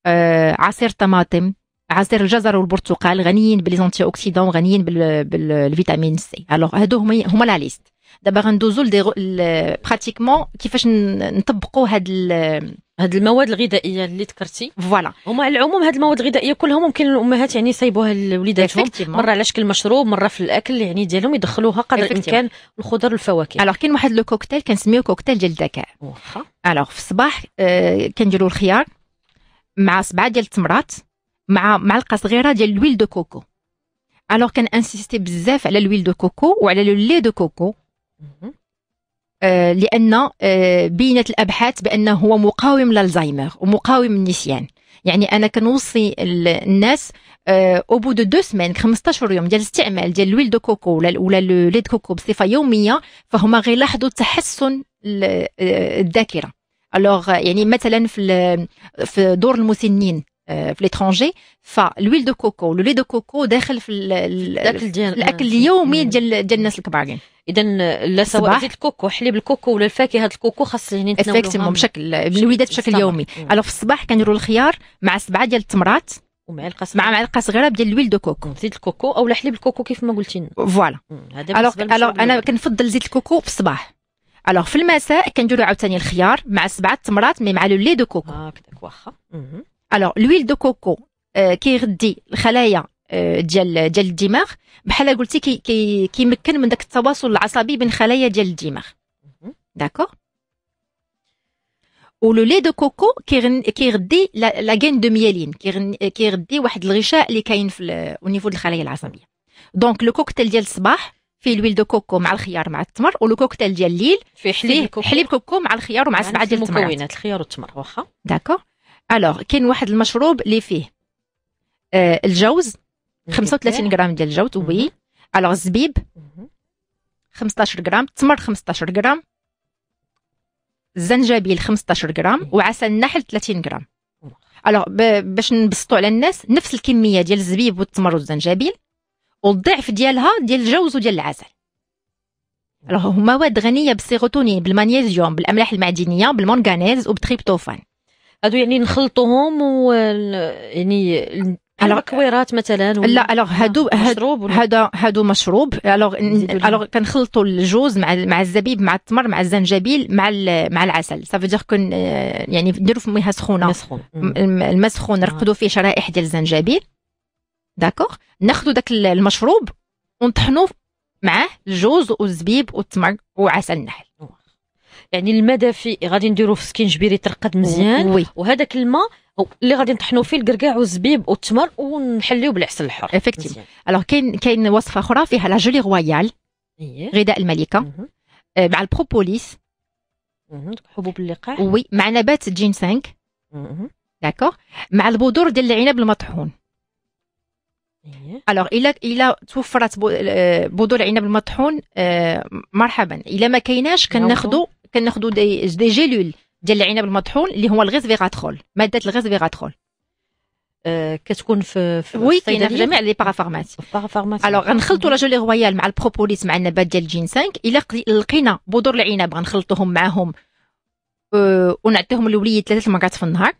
آه، عصير طماطم عصير الجزر والبرتقال غنيين بالانتي اوكسيدون غنيين بالفيتامين سي الوغ هادو هما هما لا ليست دابا غندوزو ل براتيكمون كيفاش نطبقوا هاد هاد المواد الغذائيه اللي ذكرتي فوالا هما على العموم هاد المواد الغذائيه كلها ممكن الامهات يعني يسيبوها لوليداتهم مره على شكل مشروب مره في الاكل يعني ديالهم يدخلوها قدر الامكان الخضر والفواكه الوغ كاين واحد لو كوكتيل كنسميوه كوكتيل ديال الذكاء واخا الوغ في الصباح آه، كنديروا الخيار مع سبعه ديال التمرات مع معلقه صغيره ديال لويل دو كوكو الوغ كان انسيستي بزاف على لويل دو كوكو وعلى لو لي دو كوكو آه لان آه بينت الابحاث بانه هو مقاوم للزايمر ومقاوم النسيان يعني انا كنوصي الناس او بو دو دو سمان 15 يوم ديال الاستعمال ديال لويل دو كوكو ولا ولا لو دو كوكو بصفه يوميه فهما غيلاحظوا تحسن آه، الذاكره الوغ يعني مثلا في في دور المسنين في ليترونجي فالويل دو كوكو لولي دو كوكو داخل في الاكل ديال الاكل اليومي ديال ديال الناس الكبارين اذا لا سواء زيت الكوكو حليب الكوكو ولا الفاكهه الكوكو خاص يعني نتناولوها بشكل الوليدات بشكل يومي الوغ في الصباح كنديروا الخيار مع سبعه ديال التمرات ومعلقه صغيره مع معلقه صغيره ديال الويل دو كوكو زيت الكوكو او حليب الكوكو كيف ما قلتي فوالا الوغ انا كنفضل زيت الكوكو في الصباح الوغ في المساء كنديروا عاوتاني الخيار مع سبعه تمرات مي مع لو لي دو كوكو هكذاك واخا الوغ لويل دو كوكو كيغدي الخلايا euh, ديال ديال الدماغ بحال قلتي كي كيمكن من داك التواصل العصبي بين خلايا ديال الدماغ داكوغ ولو لي دو كوكو كيغدي لا غين دو ميالين كيغدي واحد الغشاء اللي كاين في النيفو نيفو ديال الخلايا العصبيه دونك لو كوكتيل ديال الصباح فيه الويل دو كوكو مع الخيار مع التمر ولو كوكتيل ديال الليل فيه حليب كوكو. حليب كوكو مع الخيار ومع سبعه يعني ديال التمر مكونات الخيار والتمر واخا داكور الوغ كاين واحد المشروب اللي فيه آه الجوز 35 غرام ديال الجوز وي الوغ الزبيب 15 غرام التمر 15 غرام الزنجبيل 15 غرام وعسل النحل 30 غرام الوغ باش نبسطوا على الناس نفس الكميه ديال الزبيب والتمر والزنجبيل والضعف ديالها ديال الجوز وديال العسل راه مواد غنيه بالسيروتونين بالمغنيسيوم بالاملاح المعدنيه بالمنغنيز وبالتريبتوفان هادو يعني نخلطوهم و يعني الكويرات مثلا لا الوغ هادو مشروب هذا هادو مشروب الوغ الوغ كنخلطوا الجوز مع مع الزبيب مع التمر مع الزنجبيل مع مع العسل سافو دير كون يعني نديرو في ميها سخونه الماء سخون نرقدوا فيه شرائح ديال الزنجبيل داكوغ ناخذوا داك المشروب ونطحنوا معاه الجوز والزبيب والتمر وعسل النحل يعني الماء دافي غادي نديرو في سكينجبير ترقد مزيان وي. وهذاك الماء اللي غادي نطحنوا فيه الكركاع والزبيب والتمر ونحليو بالعسل الحر افكتيف الوغ كاين كاين وصفه اخرى فيها لا جولي رويال غذاء الملكه آه، مع البروبوليس حبوب اللقاح وي مع نبات الجينسانك داكوغ مع البذور ديال العنب المطحون الوغ الا الا توفرت بذور آه، العنب المطحون آه، مرحبا الا ما كايناش كناخذوا كناخذوا دي, دي جيلول ديال العنب المطحون اللي هو الغاز فيغاتخول ماده الغاز فيغاتخول آه، كتكون في في كاينه في جميع لي بارافارمات بارافارمات الوغ غنخلطوا لاجولي رويال مع البروبوليس مع النبات ديال جين 5 الا لقينا بذور العنب غنخلطوهم معاهم ونعطيهم الوليد ثلاثه مرات في النهار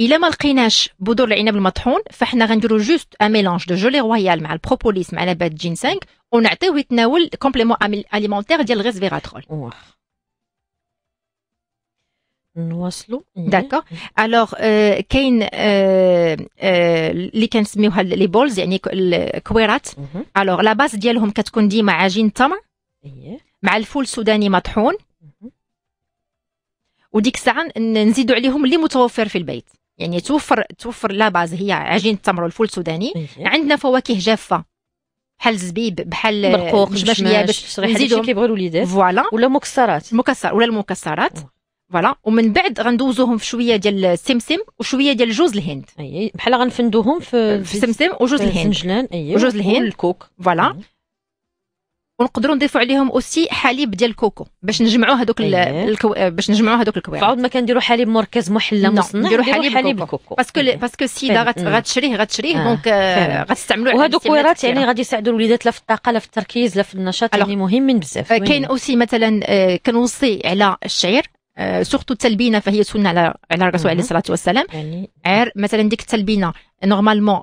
الا ما لقيناش بذور العنب المطحون فاحنا غنديرو جوست ان ميلونج دو جولي رويال مع البروبوليس مع نبات جينسينغ ونعطيوه يتناول كومبليمون اليمونتير ديال الريسفيراترول نواصلوا داكوغ الوغ إيه. euh, كاين اللي euh, euh, كنسميوها لي بولز يعني الكويرات الوغ لا باس ديالهم كتكون ديما عجين التمر إيه. مع الفول السوداني مطحون وديك الساعه نزيدوا عليهم اللي متوفر في البيت يعني توفر توفر لا باز هي عجين التمر والفول السوداني عندنا فواكه جافه بحال الزبيب بحال برقوق جماش اليابس نزيدو كيبغيو الوليدات فوالا ولا مكسرات مكسر ولا المكسرات فوالا ومن بعد غندوزوهم في شويه ديال السمسم وشويه ديال جوز الهند اي بحال غنفندوهم في في السمسم وجوز الهند الزنجلان اي وجوز الهند والكوك فوالا ونقدروا نضيفوا عليهم اوسي حليب ديال الكوكو باش نجمعوا هذوك أيه. الكو... باش نجمعوا هذوك الكوارع بعض ما كنديروا حليب مركز محلى نعم، مصنع نديروا حليب, حليب الكوكو باسكو باسكو السيده غتشريه غتشريه آه، دونك آه، غتستعملوه وهذوك الكوارات يعني غادي يساعدوا الوليدات لا في الطاقه لا في التركيز لا في النشاط يعني مهمين بزاف آه، كاين اوسي مثلا كنوصي على الشعير سورتو التلبينه فهي سنه على على الرسول عليه الصلاه والسلام يعني عير مثلا ديك التلبينه نورمالمون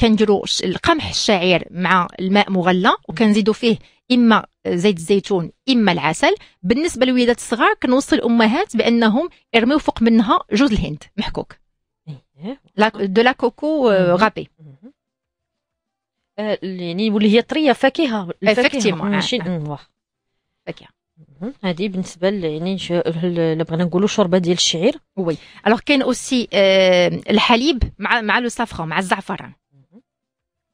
كنديروا القمح الشعير مع الماء مغلى وكنزيدوا فيه اما زيت الزيتون اما العسل بالنسبه للوليدات الصغار كنوصي الامهات بانهم يرميو فوق منها جوز الهند محكوك إيه. دو لا كوكو آه، غابي آه، يعني واللي هي طريه فاكهه الفاكهه آه، ماشي فاكهه هذه بالنسبه يعني الا بغينا نقولوا شوربه ديال الشعير وي الوغ كاين اوسي الحليب مع مع لو سافران مع الزعفران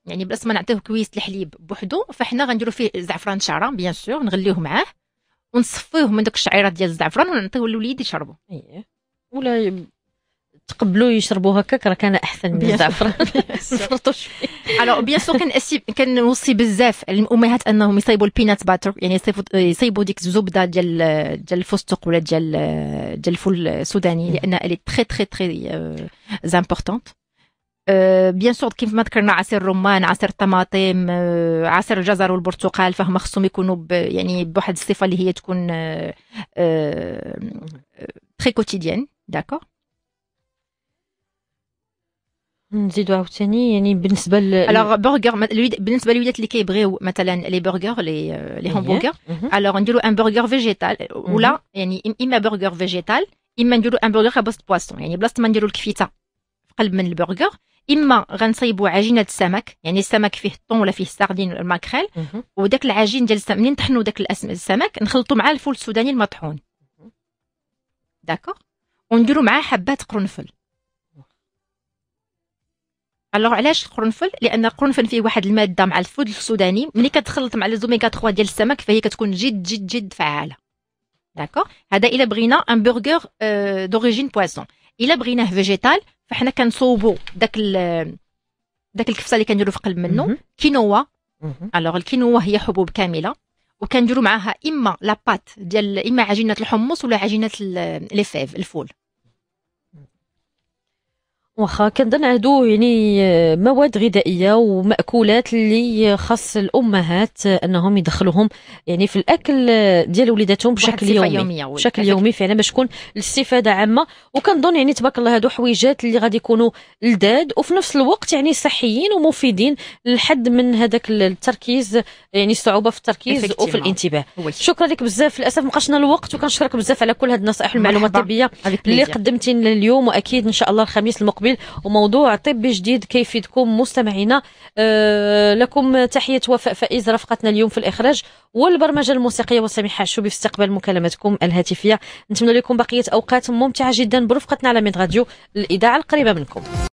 يعني بلاص ما نعطيوه كويس الحليب بوحدو فحنا غنديرو فيه زعفران شعره بيان سور نغليوه معاه ونصفيوه من داك الشعيره ديال الزعفران ونعطيوه للوليد يشربو اييه ولا تقبلوا يشربوا هكاك راه كان احسن من الزعفران نفرطوا شويه الو بيان سور <laughs> كنأسي كنوصي بزاف الامهات انهم يصيبوا البينات باتر يعني يصيبوا يصيبوا ديك الزبده ديال ديال الفستق ولا ديال ديال الفول السوداني لان الي تري تري تري زامبورطونت آه، بيان سور كيف ما ذكرنا عصير الرمان عصير الطماطم آه، عصير الجزر والبرتقال فهم خصهم يكونوا يعني بواحد الصفه اللي هي تكون تري كوتيديان داكو نزيدو عاوتاني يعني بالنسبه ل الوغ برجر بالنسبه للوليدات اللي كيبغيو مثلا لي برغر لي لي همبرجر الوغ نديرو ان برغر فيجيتال ولا يعني اما برغر فيجيتال اما نديرو ان برغر على بواسون يعني بلاصه ما نديرو الكفيته في قلب من البرغر اما غنصيبوا عجينه السمك يعني السمك فيه الطون ولا فيه السردين ولا الماكريل وداك العجين ديال السمك منين طحنوا داك السمك نخلطوا معاه الفول السوداني المطحون داكوغ ونديروا معاه حبات قرنفل الوغ علاش القرنفل لان القرنفل فيه واحد الماده مع الفول السوداني ملي كتخلط مع زوميغا 3 ديال السمك فهي كتكون جد جد جد فعاله داكوغ هذا الا بغينا ان برغر دوريجين بواسون الا بغيناه فيجيتال فحنا كنصوبوا داك داك الكفته اللي كنديروا في قلب منه كينوا الوغ الكينوا هي حبوب كامله وكنديروا معاها اما لاباط ديال اما عجينه الحمص ولا عجينه لي فيف الفول واخا كنظن يعني آه، مواد غذائيه وماكولات اللي خاص الامهات انهم يدخلوهم يعني في الاكل آه، ديال وليداتهم بشكل يومي بشكل يومي فعلا باش تكون الاستفاده عامه وكنظن يعني تبارك الله هادو حويجات اللي غادي يكونوا لذاد وفي نفس الوقت يعني صحيين ومفيدين لحد من هذاك التركيز يعني الصعوبه في التركيز وفي الانتباه شكرا لك بزاف للاسف مابقاشنا الوقت وكنشكرك بزاف على كل هاد النصائح والمعلومات الطبيه اللي قدمتي لنا اليوم واكيد ان شاء الله الخميس المقبل بالليل وموضوع طبي جديد كيف يفيدكم مستمعينا أه لكم تحيه وفاء فائز رفقتنا اليوم في الاخراج والبرمجه الموسيقيه وسامي حاشوبي في استقبال مكالمتكم الهاتفيه نتمنى لكم بقيه اوقات ممتعه جدا برفقتنا على ميد راديو الاذاعه القريبه منكم